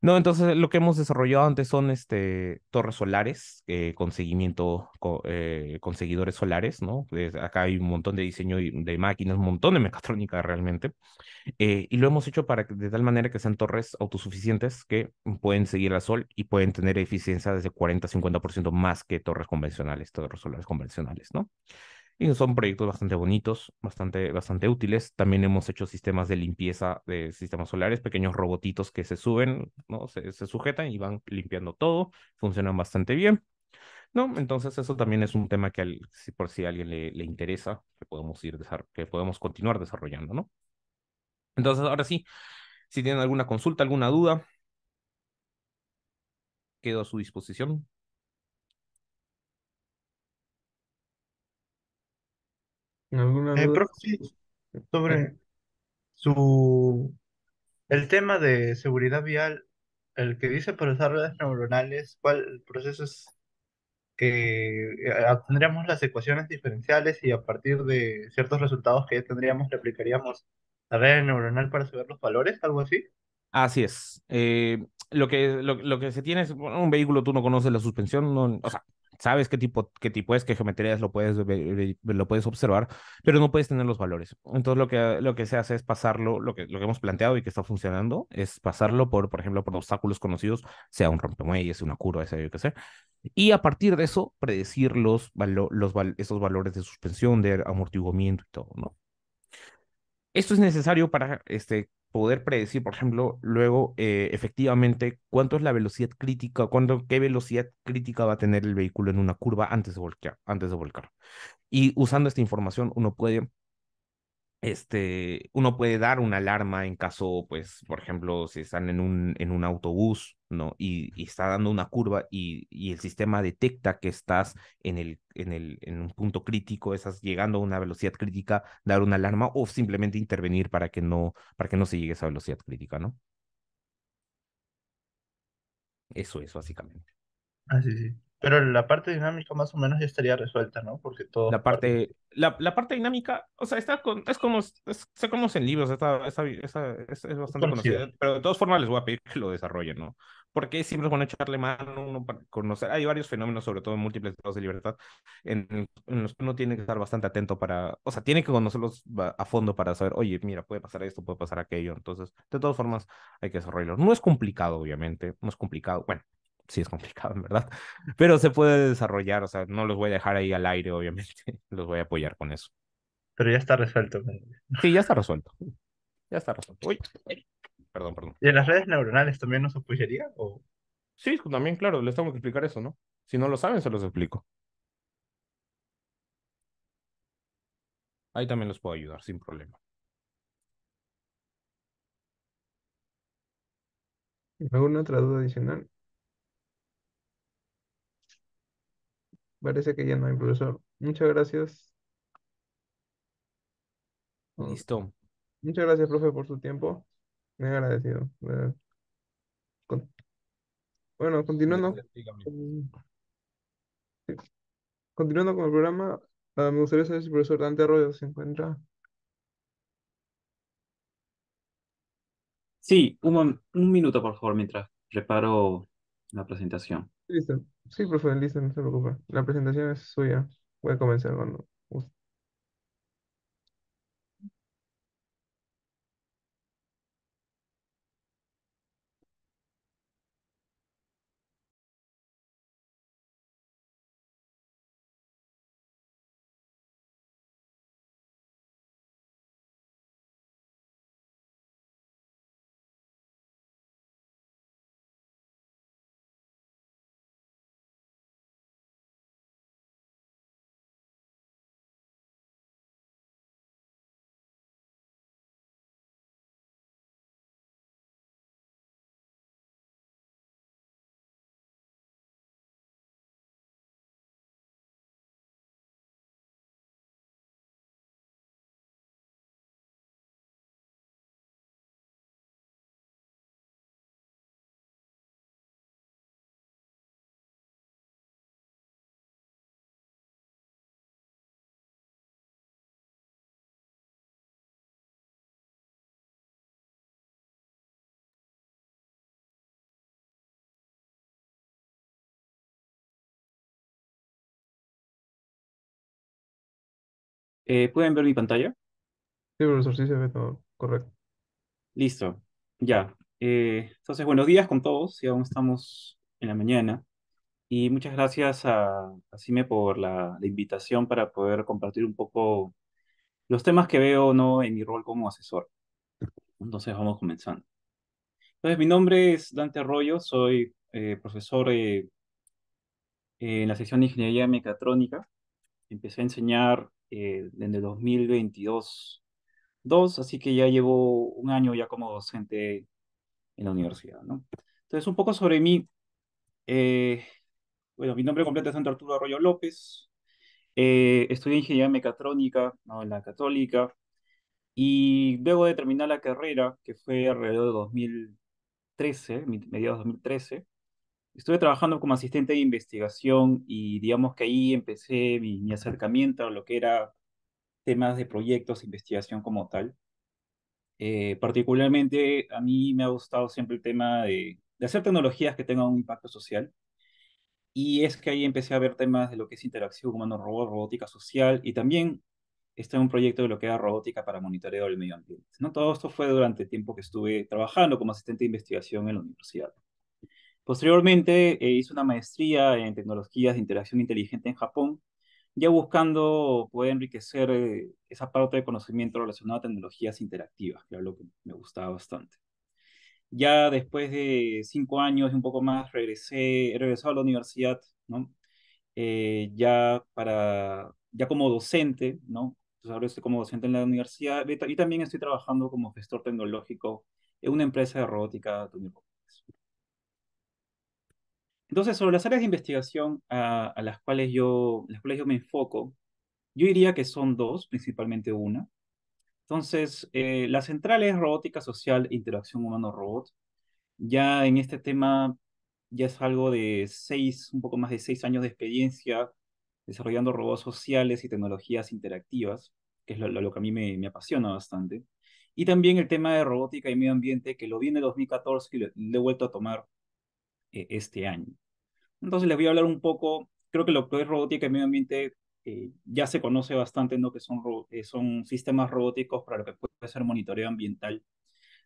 No, entonces lo que hemos desarrollado antes son este, torres solares eh, con seguimiento, eh, seguidores solares, ¿no? acá hay un montón de diseño de máquinas, un montón de mecatrónica realmente. Eh, y lo hemos hecho para que, de tal manera que sean torres autosuficientes que pueden seguir al sol y pueden tener eficiencia desde 40-50% más que torres convencionales, torres solares convencionales, ¿no? Y son proyectos bastante bonitos, bastante, bastante útiles. También hemos hecho sistemas de limpieza de sistemas solares, pequeños robotitos que se suben, ¿no? se, sujetan y van limpiando todo. Funcionan bastante bien. ¿no? Entonces eso también es un tema que si por si a alguien le, interesa, que podemos, ir que podemos continuar desarrollando, ¿no? Entonces ahora sí, si tienen alguna consulta, alguna duda, quedo a su disposición. ¿Alguna eh, sobre su el tema de seguridad vial, el que dice por usar redes neuronales, ¿cuál proceso es que eh, tendríamos las ecuaciones diferenciales y a partir de ciertos resultados que ya tendríamos le aplicaríamos la red neuronal para saber los valores, algo así? Así es. Eh, lo que, lo, que se tiene es un vehículo, tú no conoces la suspensión, no, o sea, sabes qué tipo, qué tipo es, qué geometrías lo puedes, lo puedes observar, pero no puedes tener los valores. Entonces lo que, lo que se hace es pasarlo, lo que, lo que hemos planteado y que está funcionando, es pasarlo por, por ejemplo, por obstáculos conocidos, sea un rompemuelles, una curva, ese yo qué sé, y a partir de eso predecir los, los, esos valores de suspensión, de amortiguamiento y todo, ¿no? Esto es necesario para este, poder predecir, por ejemplo, luego eh, efectivamente cuánto es la velocidad crítica, cuándo qué velocidad crítica va a tener el vehículo en una curva antes de volcar, antes de volcar. Y usando esta información uno puede este, uno puede dar una alarma en caso, pues, por ejemplo, si están en un, en un autobús, ¿no? Y, está dando una curva y, y, el sistema detecta que estás en, el, en, el, en un punto crítico, estás llegando a una velocidad crítica, dar una alarma o simplemente intervenir para que no, para que no se llegue a esa velocidad crítica, ¿no? Eso es, básicamente. Ah, sí, sí. Pero la parte dinámica más o menos ya estaría resuelta, ¿no? Porque todo... La parte, la, la parte dinámica, o sea, está con, es como, es, se en libros, es, bastante conocida, pero de todas formas les voy a pedir que lo desarrollen, ¿no? Porque siempre van a echarle mano uno para conocer. Hay varios fenómenos, sobre todo en múltiples estados de libertad, en, en, los que uno tiene que estar bastante atento para, o sea, tiene que conocerlos a fondo para saber, oye, mira, puede pasar esto, puede pasar aquello. Entonces, de todas formas, hay que desarrollarlo. No es complicado, obviamente, no es complicado. Bueno, sí es complicado, en verdad, pero se puede desarrollar, o sea, no los voy a dejar ahí al aire, obviamente, los voy a apoyar con eso. Pero ya está resuelto. Sí, ya está resuelto. Ya está resuelto. perdón, perdón. ¿Y en las redes neuronales también nos apoyaría? O... Sí, pues, también, claro, les tengo que explicar eso, ¿no? Si no lo saben, se los explico. Ahí también los puedo ayudar, sin problema. ¿Alguna otra duda adicional? Parece que ya no hay profesor. Muchas gracias. Listo. Muchas gracias, profe, por su tiempo. Me agradecido. Bueno, continuando. Continuando con el programa, ah, me gustaría saber si el profesor Dante Arroyo se encuentra. Sí, un, un minuto, por favor, mientras reparo la presentación. Listo. Sí, profesor, listo, no se preocupe. La presentación es suya. Voy a comenzar cuando. Eh, ¿pueden ver mi pantalla? Sí, profesor, sí se ve todo correcto. Listo, ya. Eh, entonces, buenos días con todos, si aún estamos en la mañana. Y muchas gracias a, a Cime por la, invitación para poder compartir un poco los temas que veo ¿no? en mi rol como asesor. Entonces, vamos comenzando. Entonces, mi nombre es Dante Arroyo, soy eh, profesor en la sección de Ingeniería Mecatrónica. Empecé a enseñar desde eh, el 2022. así que ya llevo un año ya como docente en la universidad, ¿no? Entonces, un poco sobre mí. Eh, bueno, mi nombre completo es Santo Arturo Arroyo López. Eh, estudié ingeniería mecatrónica en la Católica. Y luego de terminar la carrera, que fue alrededor de 2013, mediados de 2013, estuve trabajando como asistente de investigación y digamos que ahí empecé mi, acercamiento a lo que era temas de proyectos, investigación como tal. Eh, particularmente a mí me ha gustado siempre el tema de, hacer tecnologías que tengan un impacto social. Y es que ahí empecé a ver temas de lo que es interacción humano-robot, robótica social y también está en un proyecto de lo que era robótica para monitoreo del medio ambiente. ¿no? Todo esto fue durante el tiempo que estuve trabajando como asistente de investigación en la universidad. Posteriormente eh, hice una maestría en tecnologías de interacción inteligente en Japón, ya buscando poder enriquecer eh, esa parte de conocimiento relacionado a tecnologías interactivas, que era lo que me gustaba bastante. Ya después de cinco años y un poco más, regresé, he regresado a la universidad, ¿no? Eh, ya, para, ya como docente, ¿no? Entonces ahora estoy como docente en la universidad y, también estoy trabajando como gestor tecnológico en una empresa de robótica, poco entonces, sobre las áreas de investigación ah, a, las, cuales yo, las cuales yo me enfoco, yo diría que son dos, principalmente una. Entonces, eh, la central es robótica social e interacción humano-robot. Ya en este tema, ya es algo de seis, un poco más de seis años de experiencia desarrollando robots sociales y tecnologías interactivas, que es lo, que a mí me, apasiona bastante. Y también el tema de robótica y medio ambiente, que lo vi en el 2014 y lo he vuelto a tomar eh, este año. Entonces les voy a hablar un poco, creo que lo que es robótica y medio ambiente eh, ya se conoce bastante, ¿no? Que son, eh, son sistemas robóticos para lo que puede ser monitoreo ambiental,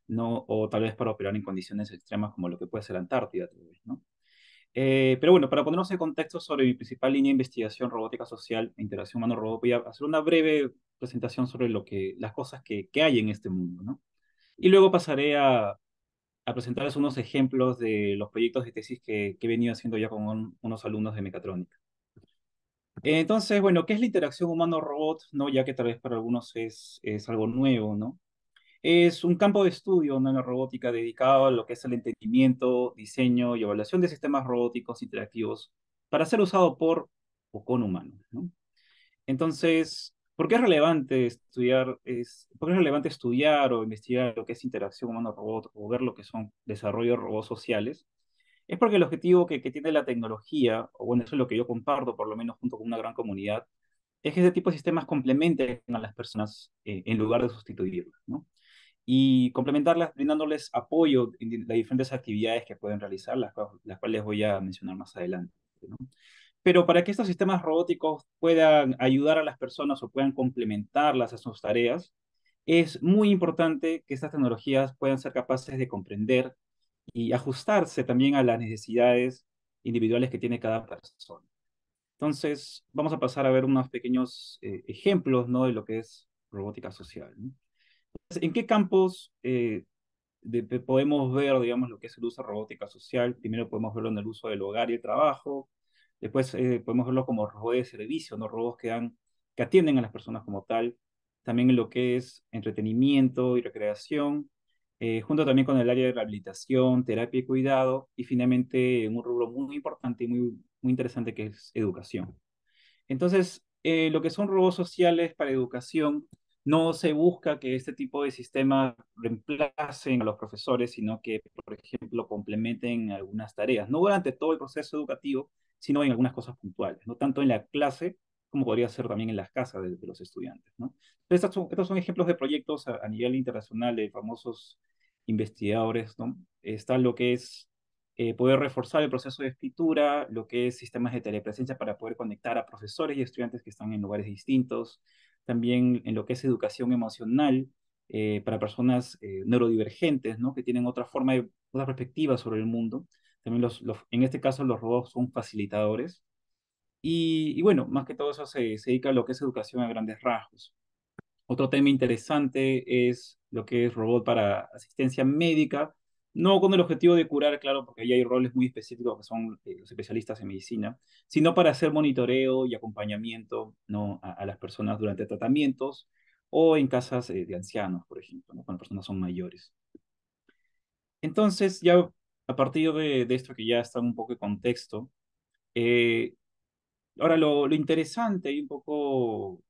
¿no? O tal vez para operar en condiciones extremas como lo que puede ser Antártida, tal vez, ¿no? pero bueno, para ponernos en contexto sobre mi principal línea de investigación, robótica social e interacción humano-robot, voy a hacer una breve presentación sobre lo que, las cosas que, que hay en este mundo, ¿no? Y luego pasaré a, a presentarles unos ejemplos de los proyectos de tesis que, que he venido haciendo ya con unos alumnos de mecatrónica. Entonces, bueno, ¿qué es la interacción humano-robot? ¿no? Ya que tal vez para algunos es, es algo nuevo, ¿no? Es un campo de estudio en la robótica dedicado a lo que es el entendimiento, diseño y evaluación de sistemas robóticos interactivos para ser usado por o con humanos, ¿no? Entonces, ¿Por qué es relevante estudiar, es, por es relevante estudiar o investigar lo que es interacción humano-robot o ver lo que son desarrollos robots sociales? Es porque el objetivo que, que tiene la tecnología, o bueno, eso es lo que yo comparto, por lo menos junto con una gran comunidad, es que ese tipo de sistemas complementen a las personas eh, en lugar de sustituirlas, ¿no? Y complementarlas brindándoles apoyo en las diferentes actividades que pueden realizar, las, las cuales voy a mencionar más adelante, ¿no? Pero para que estos sistemas robóticos puedan ayudar a las personas o puedan complementarlas a sus tareas, es muy importante que estas tecnologías puedan ser capaces de comprender y ajustarse también a las necesidades individuales que tiene cada persona. Entonces, vamos a pasar a ver unos pequeños eh, ejemplos ¿no? de lo que es robótica social. ¿En qué campos eh, podemos ver, digamos, lo que es el uso de robótica social? Primero podemos verlo en el uso del hogar y el trabajo, Después eh, podemos verlo como robos de servicio, ¿no? robos que, que atienden a las personas como tal. También lo que es entretenimiento y recreación, eh, junto también con el área de rehabilitación, terapia y cuidado, y finalmente un rubro muy importante y muy, muy interesante que es educación. Entonces, eh, lo que son robos sociales para educación no se busca que este tipo de sistemas reemplacen a los profesores, sino que, por ejemplo, complementen algunas tareas, no durante todo el proceso educativo, sino en algunas cosas puntuales, no tanto en la clase como podría ser también en las casas de, los estudiantes. ¿no? estos, son, ejemplos de proyectos a, nivel internacional de famosos investigadores. ¿no? Está lo que es eh, poder reforzar el proceso de escritura, lo que es sistemas de telepresencia para poder conectar a profesores y estudiantes que están en lugares distintos, también en lo que es educación emocional eh, para personas eh, neurodivergentes, ¿no? que tienen otra forma, de, perspectiva sobre el mundo. También los, en este caso los robots son facilitadores. Y, bueno, más que todo eso se, se dedica a lo que es educación a grandes rasgos. Otro tema interesante es lo que es robot para asistencia médica, no con el objetivo de curar, claro, porque ahí hay roles muy específicos que son eh, los especialistas en medicina, sino para hacer monitoreo y acompañamiento ¿no? a, las personas durante tratamientos o en casas eh, de ancianos, por ejemplo, cuando personas son mayores. Entonces, ya a partir de, esto que ya está un poco de contexto, eh, ahora lo, lo interesante y un poco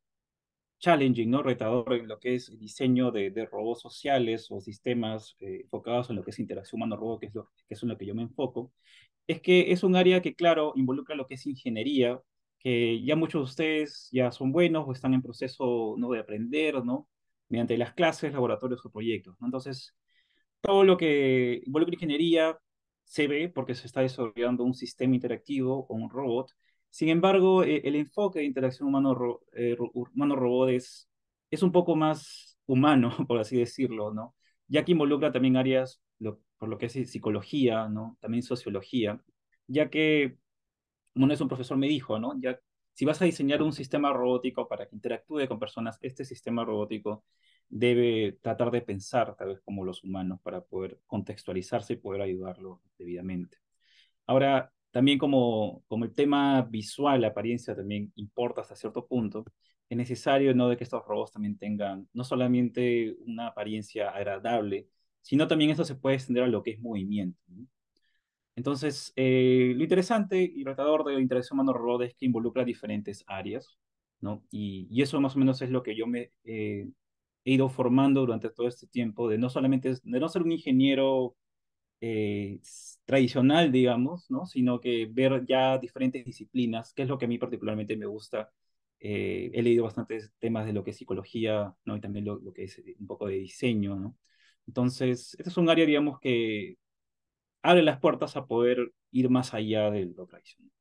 challenging, ¿no? retador en lo que es el diseño de, robots sociales o sistemas eh, enfocados en lo que es interacción humano-robot, que, es lo, que es en lo que yo me enfoco, es que es un área que, claro, involucra lo que es ingeniería, que ya muchos de ustedes ya son buenos o están en proceso de aprender, ¿no? mediante las clases, laboratorios o proyectos. ¿no? Entonces, todo lo que involucra ingeniería se ve porque se está desarrollando un sistema interactivo o un robot sin embargo, e, el enfoque de interacción humano-robot eh, es, es, un poco más humano, por así decirlo, ¿no? Ya que involucra también áreas, por lo que es psicología, ¿no? También sociología, ya que, como es un profesor me dijo, ¿no? Ya, si vas a diseñar un sistema robótico para que interactúe con personas, este sistema robótico debe tratar de pensar tal vez como los humanos para poder contextualizarse y poder ayudarlo debidamente. Ahora, también como, como el tema visual, la apariencia también importa hasta cierto punto, es necesario ¿no? de que estos robots también tengan no solamente una apariencia agradable, sino también eso se puede extender a lo que es movimiento. Entonces, eh, lo interesante y retador de la interacción humano-robot es que involucra diferentes áreas, ¿no? Y, eso más o menos es lo que yo me eh, he ido formando durante todo este tiempo, de no solamente, de no ser un ingeniero eh, tradicional, digamos, ¿no? sino que ver ya diferentes disciplinas, que es lo que a mí particularmente me gusta. Eh, he leído bastantes temas de lo que es psicología ¿no? y también lo, que es eh, un poco de diseño. ¿no? Entonces, este es un área, digamos, que abre las puertas a poder ir más allá de lo tradicional.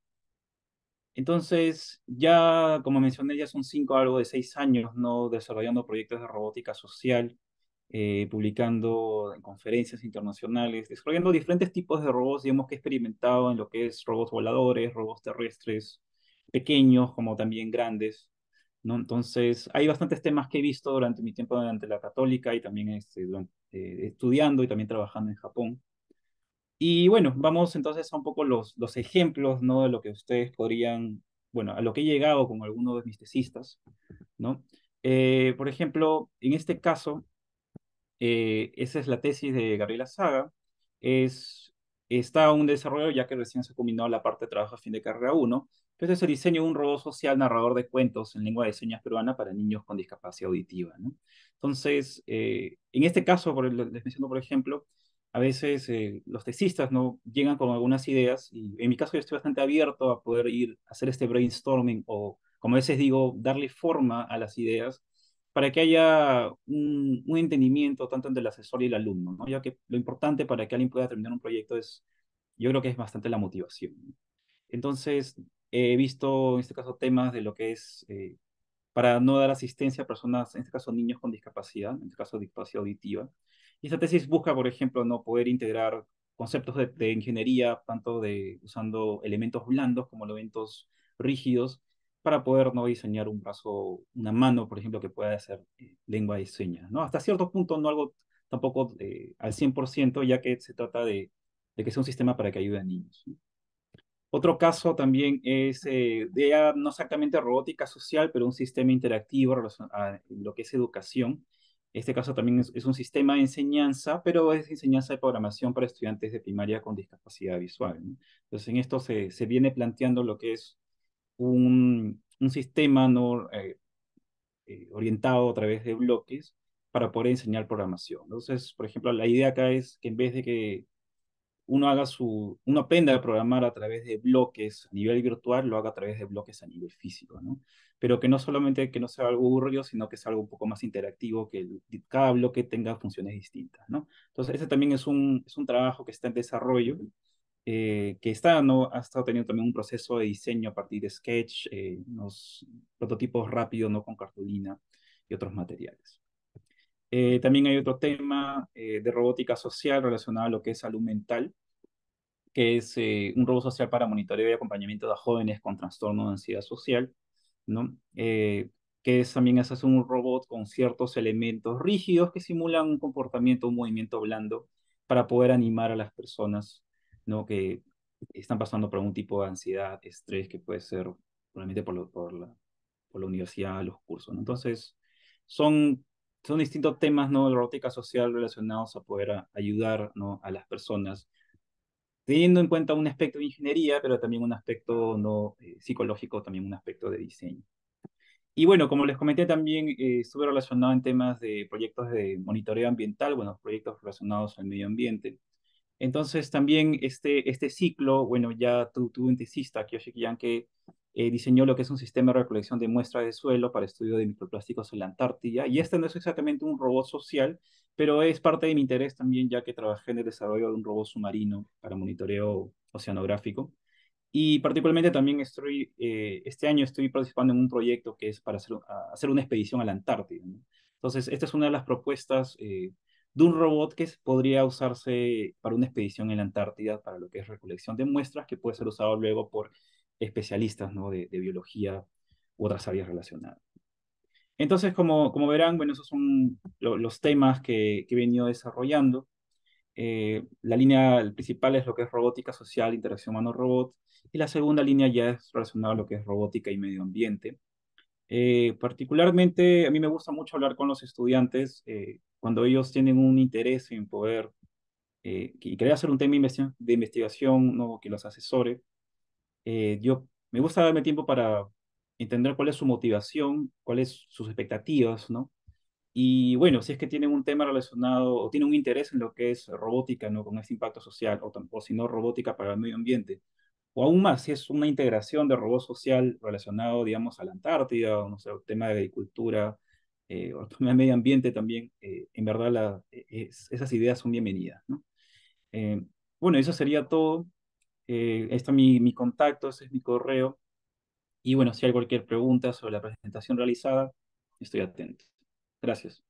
Entonces, ya como mencioné, ya son cinco algo de seis años ¿no? desarrollando proyectos de robótica social eh, publicando en conferencias internacionales, desarrollando diferentes tipos de robots, digamos, que he experimentado en lo que es robots voladores, robots terrestres, pequeños como también grandes. ¿no? Entonces, hay bastantes temas que he visto durante mi tiempo durante la católica y también este, eh, estudiando y también trabajando en Japón. Y bueno, vamos entonces a un poco los, los ejemplos ¿no? de lo que ustedes podrían, bueno, a lo que he llegado con algunos de mis tesistas, ¿no? Eh, por ejemplo, en este caso, eh, esa es la tesis de Gabriela Saga, es, está un desarrollo ya que recién se combinado la parte de trabajo a fin de carrera 1, entonces pues es el diseño de un robot social narrador de cuentos en lengua de señas peruana para niños con discapacidad auditiva. Entonces, eh, en este caso, por les menciono por ejemplo, a veces eh, los tesistas ¿no? llegan con algunas ideas y en mi caso yo estoy bastante abierto a poder ir a hacer este brainstorming o, como a veces digo, darle forma a las ideas para que haya un, entendimiento tanto entre el asesor y el alumno, ¿no? ya que lo importante para que alguien pueda terminar un proyecto es, yo creo que es bastante la motivación. Entonces, he visto en este caso temas de lo que es eh, para no dar asistencia a personas, en este caso niños con discapacidad, en este caso discapacidad auditiva. Y esta tesis busca, por ejemplo, no poder integrar conceptos de, de ingeniería, tanto de usando elementos blandos como elementos rígidos, para poder no diseñar un brazo, una mano, por ejemplo, que pueda ser eh, lengua de señas, ¿no? Hasta cierto punto no algo tampoco eh, al 100%, ya que se trata de, que sea un sistema para que ayude a niños. Otro caso también es eh, de, ah, no exactamente robótica social, pero un sistema interactivo a ah, lo que es educación. Este caso también es, un sistema de enseñanza, pero es enseñanza de programación para estudiantes de primaria con discapacidad visual. Entonces, en esto se viene planteando lo que es un, sistema ¿no? Eh, eh, orientado a través de bloques para poder enseñar programación. Entonces, por ejemplo, la idea acá es que en vez de que uno haga su, uno aprenda a programar a través de bloques a nivel virtual, lo haga a través de bloques a nivel físico, Pero que no solamente que no sea algo aburrido, sino que sea algo un poco más interactivo, que cada bloque tenga funciones distintas, ¿no? Entonces, ese también es un trabajo que está en desarrollo eh, que está, ¿no? ha estado teniendo también un proceso de diseño a partir de Sketch, eh, unos prototipos rápidos ¿no? con cartulina y otros materiales. Eh, también hay otro tema de robótica social relacionado a lo que es salud mental, que es un robot social para monitoreo y acompañamiento de jóvenes con trastorno de ansiedad social, ¿no? que es, también es un robot con ciertos elementos rígidos que simulan un comportamiento, un movimiento blando para poder animar a las personas que están pasando por algún tipo de ansiedad, estrés, que puede ser probablemente por, por, la, por la universidad, los cursos. Entonces, son, son distintos temas ¿no? de la robótica social relacionados a poder ayudar ¿no? a las personas, teniendo en cuenta un aspecto de ingeniería, pero también un aspecto no eh, psicológico, también un aspecto de diseño. Y bueno, como les comenté también, eh, estuve relacionado en temas de proyectos de monitoreo ambiental, bueno, proyectos relacionados al medio ambiente. Entonces también este, este ciclo, bueno, ya tu entesista, Kyoshi que eh, diseñó lo que es un sistema de recolección de muestras de suelo para estudio de microplásticos en la Antártida. Y este no es exactamente un robot social, pero es parte de mi interés también, ya que trabajé en el desarrollo de un robot submarino para monitoreo oceanográfico. Y particularmente también estoy, eh, este año estoy participando en un proyecto que es para hacer, una expedición a la Antártida. Entonces, esta es una de las propuestas eh, de un robot que podría usarse para una expedición en la Antártida, para lo que es recolección de muestras, que puede ser usado luego por especialistas de, biología u otras áreas relacionadas. Entonces, como, como verán, bueno, esos son los temas que, que, he venido desarrollando. Eh, la línea principal es lo que es robótica social, interacción humano-robot, y la segunda línea ya es relacionada a lo que es robótica y medio ambiente. Eh, particularmente, a mí me gusta mucho hablar con los estudiantes eh, cuando ellos tienen un interés en poder eh, y querer hacer un tema de investigación ¿no? que los asesore. yo me gusta darme tiempo para entender cuál es su motivación, cuáles son sus expectativas, ¿no? Y bueno, si es que tienen un tema relacionado o tienen un interés en lo que es robótica, ¿no? Con ese impacto social, o, o si no, robótica para el medio ambiente o aún más, si es una integración de robot social relacionado, digamos, a la Antártida, o no sé, el tema de agricultura, eh, o tema medio ambiente también, eh, en verdad eh, esas ideas son bienvenidas, bueno, eso sería todo. este es mi, mi contacto, ese es mi correo. Y bueno, si hay cualquier pregunta sobre la presentación realizada, estoy atento. Gracias.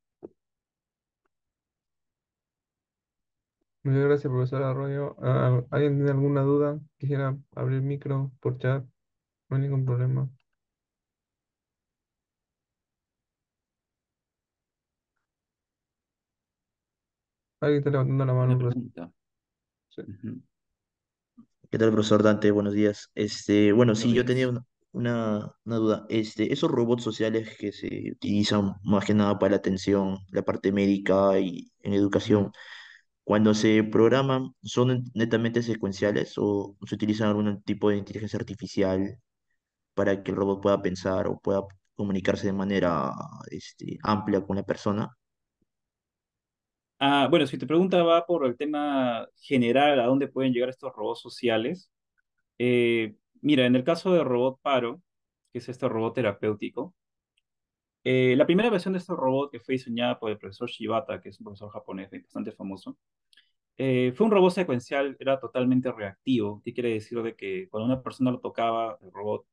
Muchas gracias, profesor Arroyo. Ah, ¿Alguien tiene alguna duda? Quisiera abrir micro por chat. No hay ningún problema. Alguien está levantando la mano, ¿Qué tal, profesor Dante? Buenos días. Este, bueno, sí, yo tenía una, una, duda. Este, esos robots sociales que se utilizan más que nada para la atención, la parte médica y en educación. Cuando se programan, ¿son netamente secuenciales o se utilizan algún tipo de inteligencia artificial para que el robot pueda pensar o pueda comunicarse de manera este, amplia con la persona? Ah, bueno, si te va por el tema general, ¿a dónde pueden llegar estos robots sociales? Eh, mira, en el caso del robot Paro, que es este robot terapéutico, eh, la primera versión de este robot, que fue diseñada por el profesor Shibata, que es un profesor japonés bastante famoso, eh, fue un robot secuencial, era totalmente reactivo. ¿Qué quiere decir? De que cuando una persona lo tocaba, el robot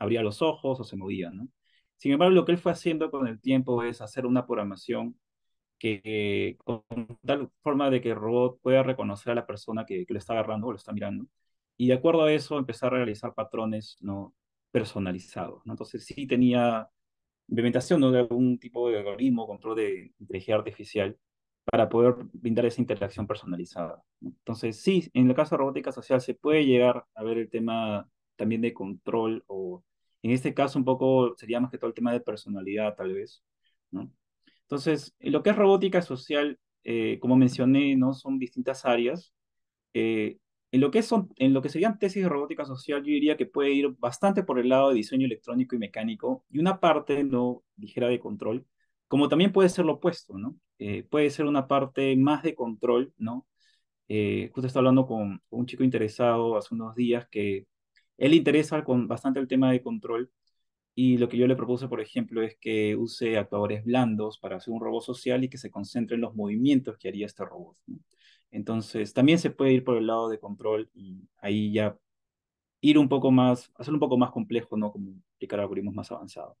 abría los ojos o se movía, ¿no? Sin embargo, lo que él fue haciendo con el tiempo es hacer una programación que, eh, con tal forma de que el robot pueda reconocer a la persona que, que lo está agarrando o lo está mirando. Y de acuerdo a eso, empezar a realizar patrones ¿no? personalizados. ¿no? Entonces, sí tenía implementación de algún tipo de algoritmo, control de inteligencia artificial, para poder brindar esa interacción personalizada. Entonces, sí, en el caso de robótica social se puede llegar a ver el tema también de control o en este caso un poco sería más que todo el tema de personalidad tal vez, ¿no? Entonces, lo que es robótica social, eh, como mencioné, ¿no? son distintas áreas. Eh, en lo que, son, en lo que serían tesis de robótica social, yo diría que puede ir bastante por el lado de diseño electrónico y mecánico, y una parte no ligera de control, como también puede ser lo opuesto, ¿no? Eh, puede ser una parte más de control, ¿no? Eh, justo estaba hablando con, un chico interesado hace unos días que él interesa con bastante el tema de control, y lo que yo le propuse, por ejemplo, es que use actuadores blandos para hacer un robot social y que se concentre en los movimientos que haría este robot. ¿no? Entonces, también se puede ir por el lado de control y ahí ya ir un poco más, hacer un poco más complejo, ¿no? Como aplicar algoritmos más avanzados.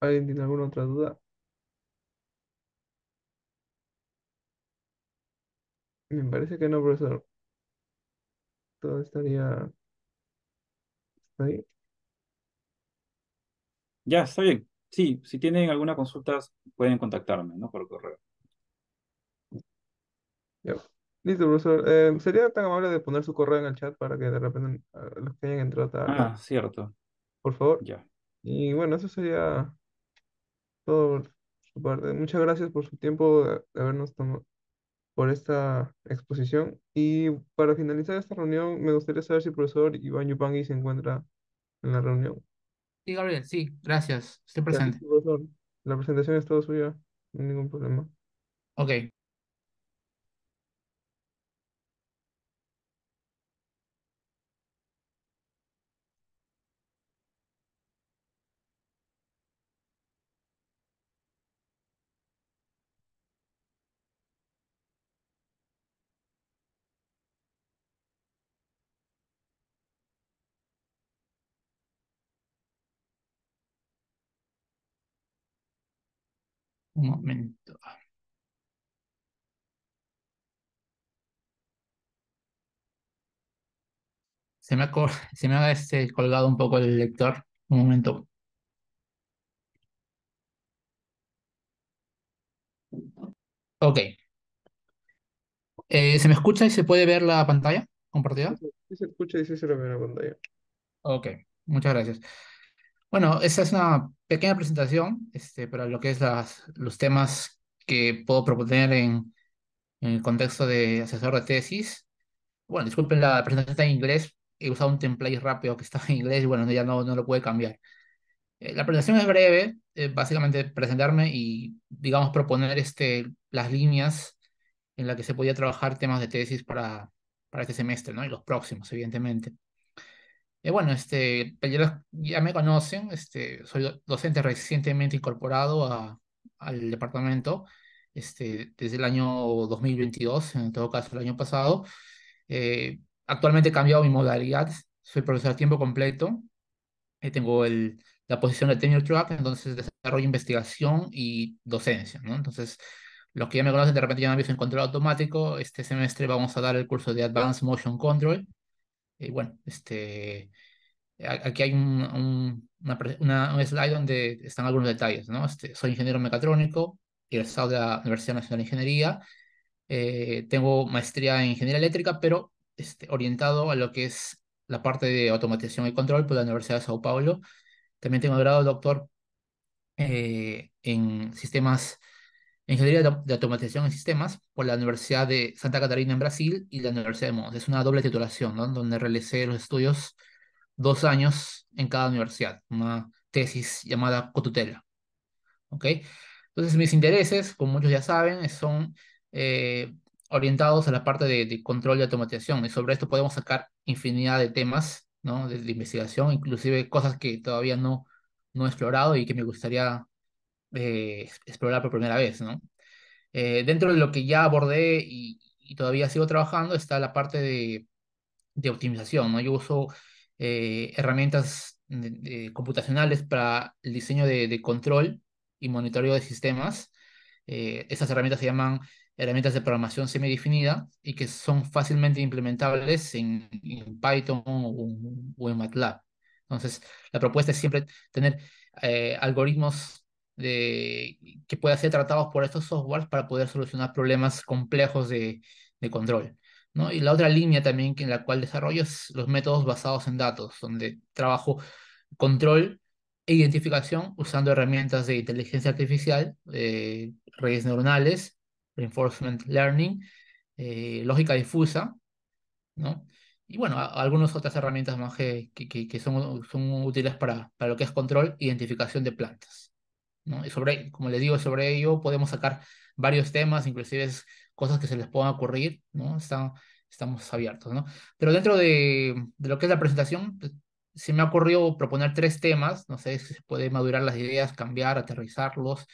¿Alguien tiene alguna otra duda? Me parece que no, profesor. Todo estaría... ¿Está ahí? Ya, está bien. Sí, si tienen alguna consulta, pueden contactarme, ¿no? Por correo. Listo, profesor. Eh, ¿Sería tan amable de poner su correo en el chat para que de repente los que hayan entrado Ah, cierto. Por favor. Ya. Y bueno, eso sería todo por su parte. Muchas gracias por su tiempo de, habernos tomado por esta exposición. Y para finalizar esta reunión, me gustaría saber si el profesor Iván Yupanqui se encuentra en la reunión. Sí, Gabriel, sí, gracias. Estoy presente. La presentación es todo suya, ningún problema. Ok. Un momento. Se me ha, se me ha este, colgado un poco el lector. Un momento. Ok. Eh, ¿se me escucha y se puede ver la pantalla compartida? Sí, se escucha y sí se lo ve la pantalla. Ok, muchas gracias. Bueno, esa es una pequeña presentación este, para lo que es los temas que puedo proponer en, el contexto de asesor de tesis. Bueno, disculpen, la presentación está en inglés. He usado un template rápido que está en inglés y bueno, ya no, no lo puede cambiar. Eh, la presentación es breve, básicamente presentarme y, digamos, proponer este, las líneas en las que se podía trabajar temas de tesis para, para este semestre ¿no? y los próximos, evidentemente. Eh, bueno, este, pues, ya, me conocen, este, soy docente recientemente incorporado a, al departamento este, desde el año 2022, en todo caso el año pasado. Eh, actualmente he cambiado mi modalidad, soy profesor a tiempo completo, eh, tengo el, la posición de tenure track, entonces desarrollo investigación y docencia, ¿no? Entonces, los que ya me conocen de repente ya me han visto en control automático, este semestre vamos a dar el curso de Advanced Motion Control, y eh, bueno, este, aquí hay un, una, slide donde están algunos detalles, ¿no? Este, soy ingeniero mecatrónico, egresado de la Universidad Nacional de Ingeniería, eh, tengo maestría en ingeniería eléctrica, pero este, orientado a lo que es la parte de automatización y control por la Universidad de Sao Paulo. También tengo grado de doctor eh, en sistemas Ingeniería de Automatización en Sistemas por la Universidad de Santa Catarina en Brasil y la Universidad de Mons. Es una doble titulación, ¿no? donde realicé los estudios dos años en cada universidad, una tesis llamada cotutela. ¿Ok? Entonces, mis intereses, como muchos ya saben, son eh, orientados a la parte de, control y automatización. Y sobre esto podemos sacar infinidad de temas ¿no? de, investigación, inclusive cosas que todavía no, no he explorado y que me gustaría eh, explorar por primera vez, ¿no? Eh, dentro de lo que ya abordé y, todavía sigo trabajando está la parte de, optimización, Yo uso eh, herramientas computacionales para el diseño de, control y monitoreo de sistemas. esas herramientas se llaman herramientas de programación semidefinida y que son fácilmente implementables en, Python o, en MATLAB. Entonces, la propuesta es siempre tener algoritmos de, que pueda ser tratados por estos softwares para poder solucionar problemas complejos de, de control. ¿no? Y la otra línea también en la cual desarrollo es los métodos basados en datos, donde trabajo control e identificación usando herramientas de inteligencia artificial, eh, redes neuronales, reinforcement learning, eh, lógica difusa, ¿no? y bueno, algunas otras herramientas más que, que, que son, son útiles para, para lo que es control, e identificación de plantas. Y sobre, como les digo, sobre ello podemos sacar varios temas, inclusive cosas que se les puedan ocurrir, ¿no? estamos abiertos, ¿no? Pero dentro de, lo que es la presentación, pues, se me ha ocurrido proponer tres temas, no sé si se puede madurar las ideas, cambiar, aterrizarlos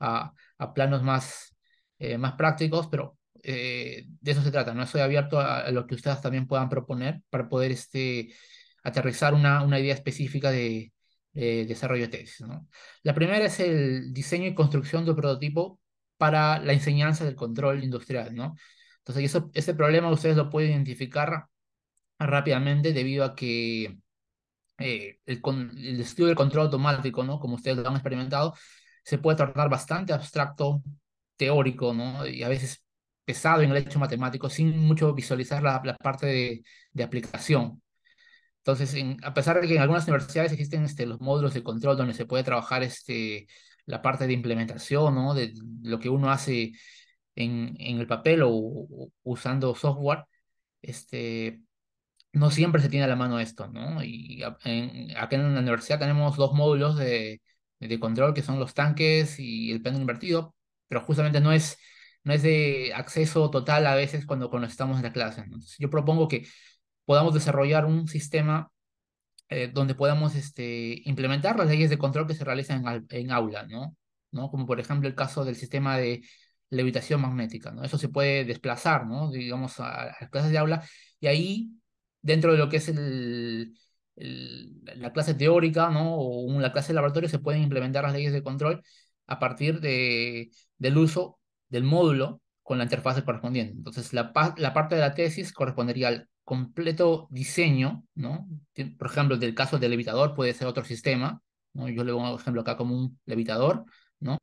a, planos más, eh, más prácticos, pero eh, de eso se trata, ¿no? Estoy abierto a, a, lo que ustedes también puedan proponer para poder este, aterrizar una, una idea específica de, eh, desarrollo de tesis. La primera es el diseño y construcción del prototipo para la enseñanza del control industrial. ¿no? Entonces, eso, ese problema ustedes lo pueden identificar rápidamente debido a que eh, el, estudio del control automático, como ustedes lo han experimentado, se puede tornar bastante abstracto, teórico, y a veces pesado en el hecho matemático, sin mucho visualizar la, parte de aplicación. Entonces, a pesar de que en algunas universidades existen este, los módulos de control donde se puede trabajar este, la parte de implementación, ¿no? de lo que uno hace en, el papel o, usando software, este, no siempre se tiene a la mano esto. ¿no? Y en, acá en la universidad tenemos dos módulos de, control que son los tanques y el péndulo invertido, pero justamente no es, de acceso total a veces cuando, cuando estamos en la clase. Entonces, yo propongo que podamos desarrollar un sistema eh, donde podamos este, implementar las leyes de control que se realizan en, aula, ¿no? ¿no? Como por ejemplo el caso del sistema de levitación magnética, ¿no? Eso se puede desplazar, ¿no? Digamos, a, las clases de aula y ahí, dentro de lo que es el, la clase teórica, ¿no? O la clase de laboratorio, se pueden implementar las leyes de control a partir de, del uso del módulo con la interfaz correspondiente. Entonces, la, la parte de la tesis correspondería al completo diseño, ¿no? Por ejemplo, del caso del levitador puede ser otro sistema, ¿no? Yo le pongo ejemplo acá como un levitador, ¿no?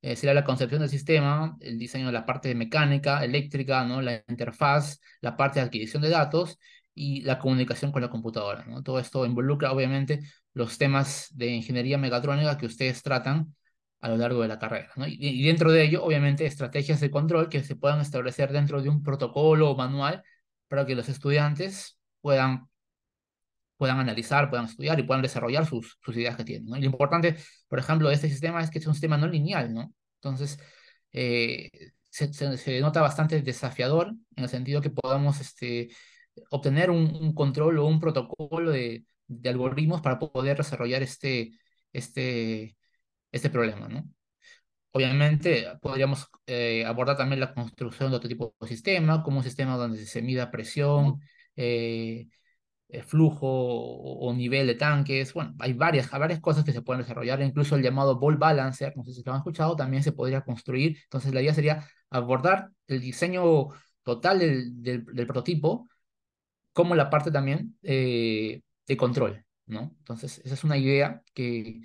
Eh, será la concepción del sistema, el diseño de la parte mecánica, eléctrica, ¿no? La interfaz, la parte de adquisición de datos y la comunicación con la computadora, ¿no? Todo esto involucra, obviamente, los temas de ingeniería megatrónica que ustedes tratan a lo largo de la carrera. ¿no? Y, y, dentro de ello, obviamente, estrategias de control que se puedan establecer dentro de un protocolo o manual para que los estudiantes puedan, puedan analizar, puedan estudiar y puedan desarrollar sus, sus ideas que tienen. ¿no? lo importante, por ejemplo, de este sistema es que es un sistema no lineal, ¿no? Entonces, eh, se, nota bastante desafiador en el sentido que podamos este, obtener un, un control o un protocolo de, de algoritmos para poder desarrollar este, este, este problema, ¿no? Obviamente, podríamos eh, abordar también la construcción de otro tipo de sistema, como un sistema donde se mida presión, eh, eh, flujo o, nivel de tanques. Bueno, hay varias, varias cosas que se pueden desarrollar, incluso el llamado ball balancer, no sé si lo han escuchado, también se podría construir. Entonces, la idea sería abordar el diseño total del, del, prototipo como la parte también de control, ¿no? Entonces, esa es una idea que,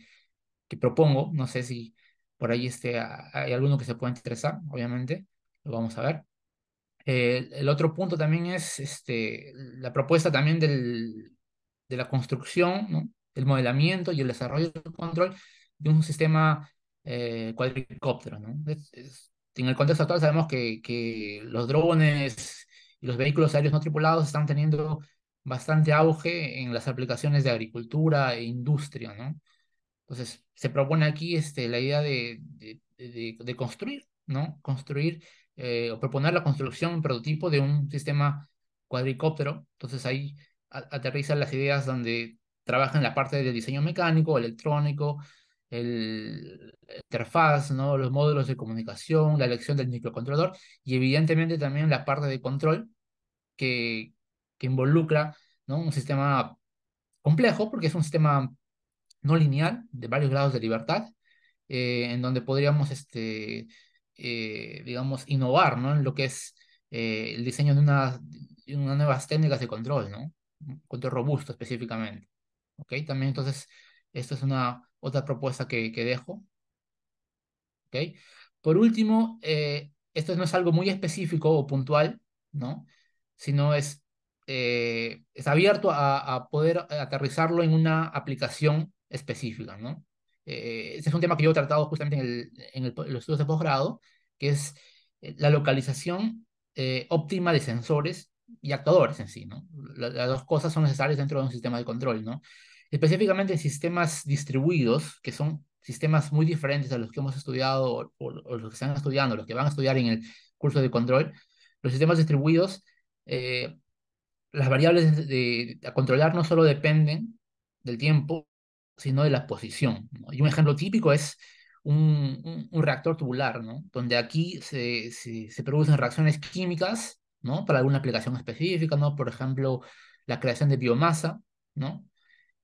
que propongo, no sé si por ahí este, hay alguno que se pueda interesar, obviamente, lo vamos a ver. Eh, el otro punto también es este, la propuesta también del, de la construcción, ¿no? el modelamiento y el desarrollo del control de un sistema eh, cuadricóptero. ¿no? en el contexto actual sabemos que, que los drones y los vehículos aéreos no tripulados están teniendo bastante auge en las aplicaciones de agricultura e industria, ¿no? Entonces, se propone aquí este, la idea de, de, construir, ¿no? Construir eh, o proponer la construcción, un prototipo de un sistema cuadricóptero. Entonces, ahí aterrizan las ideas donde trabajan la parte del diseño mecánico, electrónico, el interfaz, ¿no? los módulos de comunicación, la elección del microcontrolador y evidentemente también la parte de control que, que involucra ¿no? un sistema complejo porque es un sistema no lineal, de varios grados de libertad, eh, en donde podríamos, este, eh, digamos, innovar ¿no? en lo que es eh, el diseño de, una, unas nuevas técnicas de control, ¿no? control robusto específicamente. ¿Ok? También entonces, esta es una otra propuesta que, dejo. ¿Ok? Por último, esto no es algo muy específico o puntual, ¿no? sino es, es abierto a, a poder aterrizarlo en una aplicación Específica ¿no? Eh, ese es un tema que yo he tratado justamente en, el, en, los estudios de posgrado, que es eh, la localización eh, óptima de sensores y actuadores en sí, ¿no? las dos cosas son necesarias dentro de un sistema de control, ¿no? Específicamente sistemas distribuidos, que son sistemas muy diferentes a los que hemos estudiado o, los que están estudiando, los que van a estudiar en el curso de control, los sistemas distribuidos, las variables de, a controlar no solo dependen del tiempo, sino de la posición. Y un ejemplo típico es un, reactor tubular, ¿no? donde aquí se, se, producen reacciones químicas ¿no? para alguna aplicación específica, ¿no? por ejemplo, la creación de biomasa. ¿no?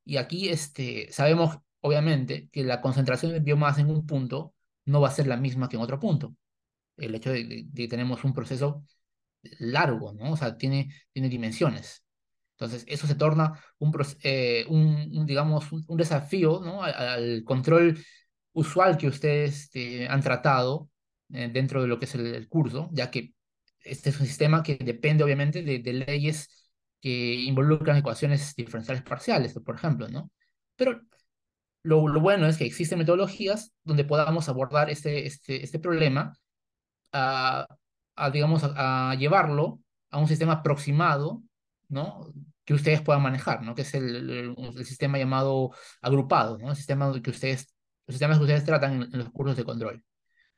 Y aquí este, sabemos, obviamente, que la concentración de biomasa en un punto no va a ser la misma que en otro punto. El hecho de que tenemos un proceso largo, ¿no? O sea, tiene, tiene dimensiones. Entonces, eso se torna un, eh, digamos, un, desafío al, control usual que ustedes este, han tratado eh, dentro de lo que es el, curso, ya que este es un sistema que depende, obviamente, de, leyes que involucran ecuaciones diferenciales parciales, por ejemplo, ¿no? Pero lo, bueno es que existen metodologías donde podamos abordar este, este, este problema a, digamos, a, llevarlo a un sistema aproximado, ¿no? que ustedes puedan manejar, ¿no? Que es el, sistema llamado agrupado, ¿no? El sistema que ustedes, los sistemas que ustedes tratan en, los cursos de control.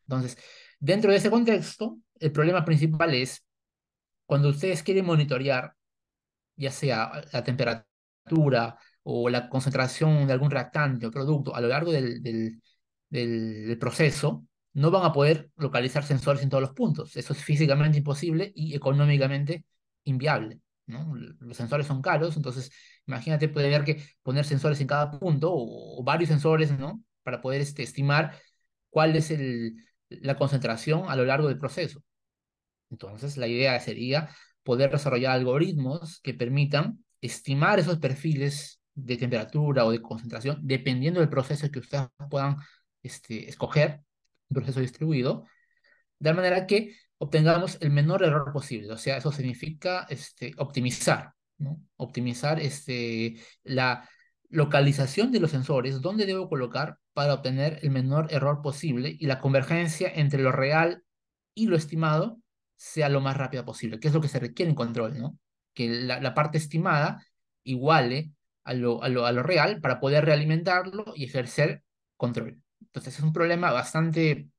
Entonces, dentro de ese contexto, el problema principal es cuando ustedes quieren monitorear, ya sea la temperatura o la concentración de algún reactante o producto a lo largo del proceso, no van a poder localizar sensores en todos los puntos. Eso es físicamente imposible y económicamente inviable. Los sensores son caros, entonces imagínate, puede haber que poner sensores en cada punto o, varios sensores, ¿no? Para poder este, estimar cuál es el, la concentración a lo largo del proceso. Entonces, la idea sería poder desarrollar algoritmos que permitan estimar esos perfiles de temperatura o de concentración, dependiendo del proceso que ustedes puedan este, escoger, un proceso distribuido, de manera que obtengamos el menor error posible. O sea, eso significa este, optimizar, Optimizar este, la localización de los sensores, dónde debo colocar para obtener el menor error posible y la convergencia entre lo real y lo estimado sea lo más rápida posible, que es lo que se requiere en control, Que la, parte estimada iguale a lo, real para poder realimentarlo y ejercer control. Entonces es un problema bastante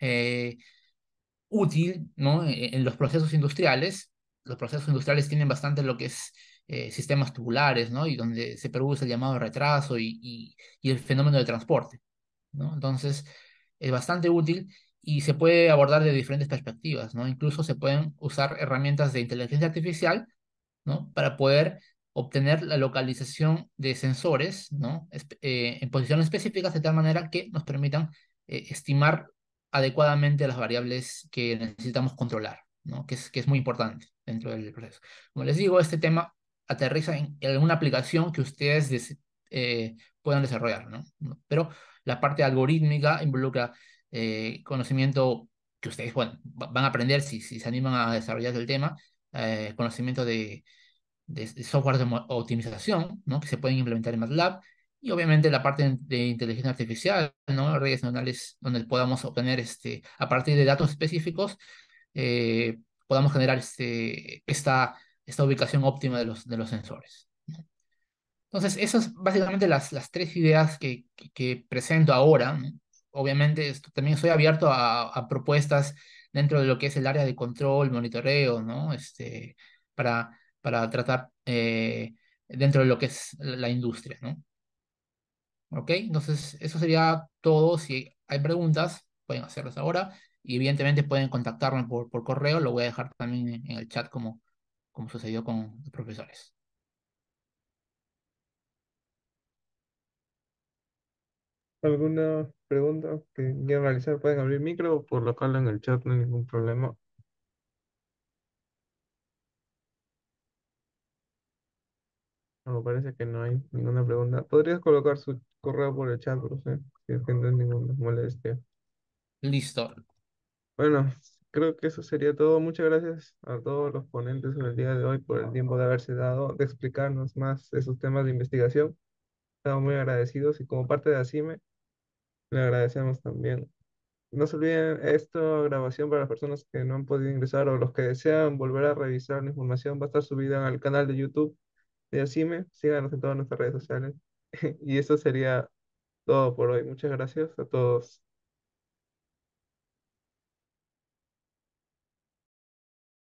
eh, útil ¿no? E, en los procesos industriales. Los procesos industriales tienen bastante lo que es eh, sistemas tubulares, ¿no? Y donde se produce el llamado retraso y, y, el fenómeno de transporte, ¿no? Entonces, es bastante útil y se puede abordar de diferentes perspectivas, ¿no? Incluso se pueden usar herramientas de inteligencia artificial, ¿no? Para poder obtener la localización de sensores, ¿no? Eh, en posiciones específicas de tal manera que nos permitan eh, estimar adecuadamente las variables que necesitamos controlar, ¿no? que, es, muy importante dentro del proceso. Como les digo, este tema aterriza en, alguna aplicación que ustedes eh, puedan desarrollar, Pero la parte algorítmica involucra eh, conocimiento que ustedes van a aprender si, se animan a desarrollar el tema, eh, conocimiento de, de software de optimización, ¿no? que se pueden implementar en MATLAB, y obviamente la parte de inteligencia artificial, ¿no? redes neuronales donde podamos obtener, este, a partir de datos específicos, eh, podamos generar este, esta, esta ubicación óptima de los, de los sensores. Entonces, esas son básicamente las, las tres ideas que, que, presento ahora. Obviamente, esto, también soy abierto a, propuestas dentro de lo que es el área de control, monitoreo, ¿no? Este, para, para tratar eh, dentro de lo que es la industria, ¿no? ¿Ok? Entonces, eso sería todo. Si hay preguntas, pueden hacerlas ahora. Y evidentemente pueden contactarme por, correo. Lo voy a dejar también en, el chat como, como sucedió con los profesores. ¿Alguna pregunta que quieran realizar? Pueden abrir micro o colocarla en el chat, no hay ningún problema. No, parece que no hay ninguna pregunta. ¿Podrías colocar su correo por el chat, por ¿eh? Si no es ninguna molestia. Listo. Bueno, creo que eso sería todo. Muchas gracias a todos los ponentes en el día de hoy por el tiempo de haberse dado, de explicarnos más esos temas de investigación. Estamos muy agradecidos y como parte de ACIME, le agradecemos también. No se olviden esta grabación para las personas que no han podido ingresar o los que desean volver a revisar la información va a estar subida al canal de YouTube de Asime. Síganos en todas nuestras redes sociales. y eso sería todo por hoy. Muchas gracias a todos.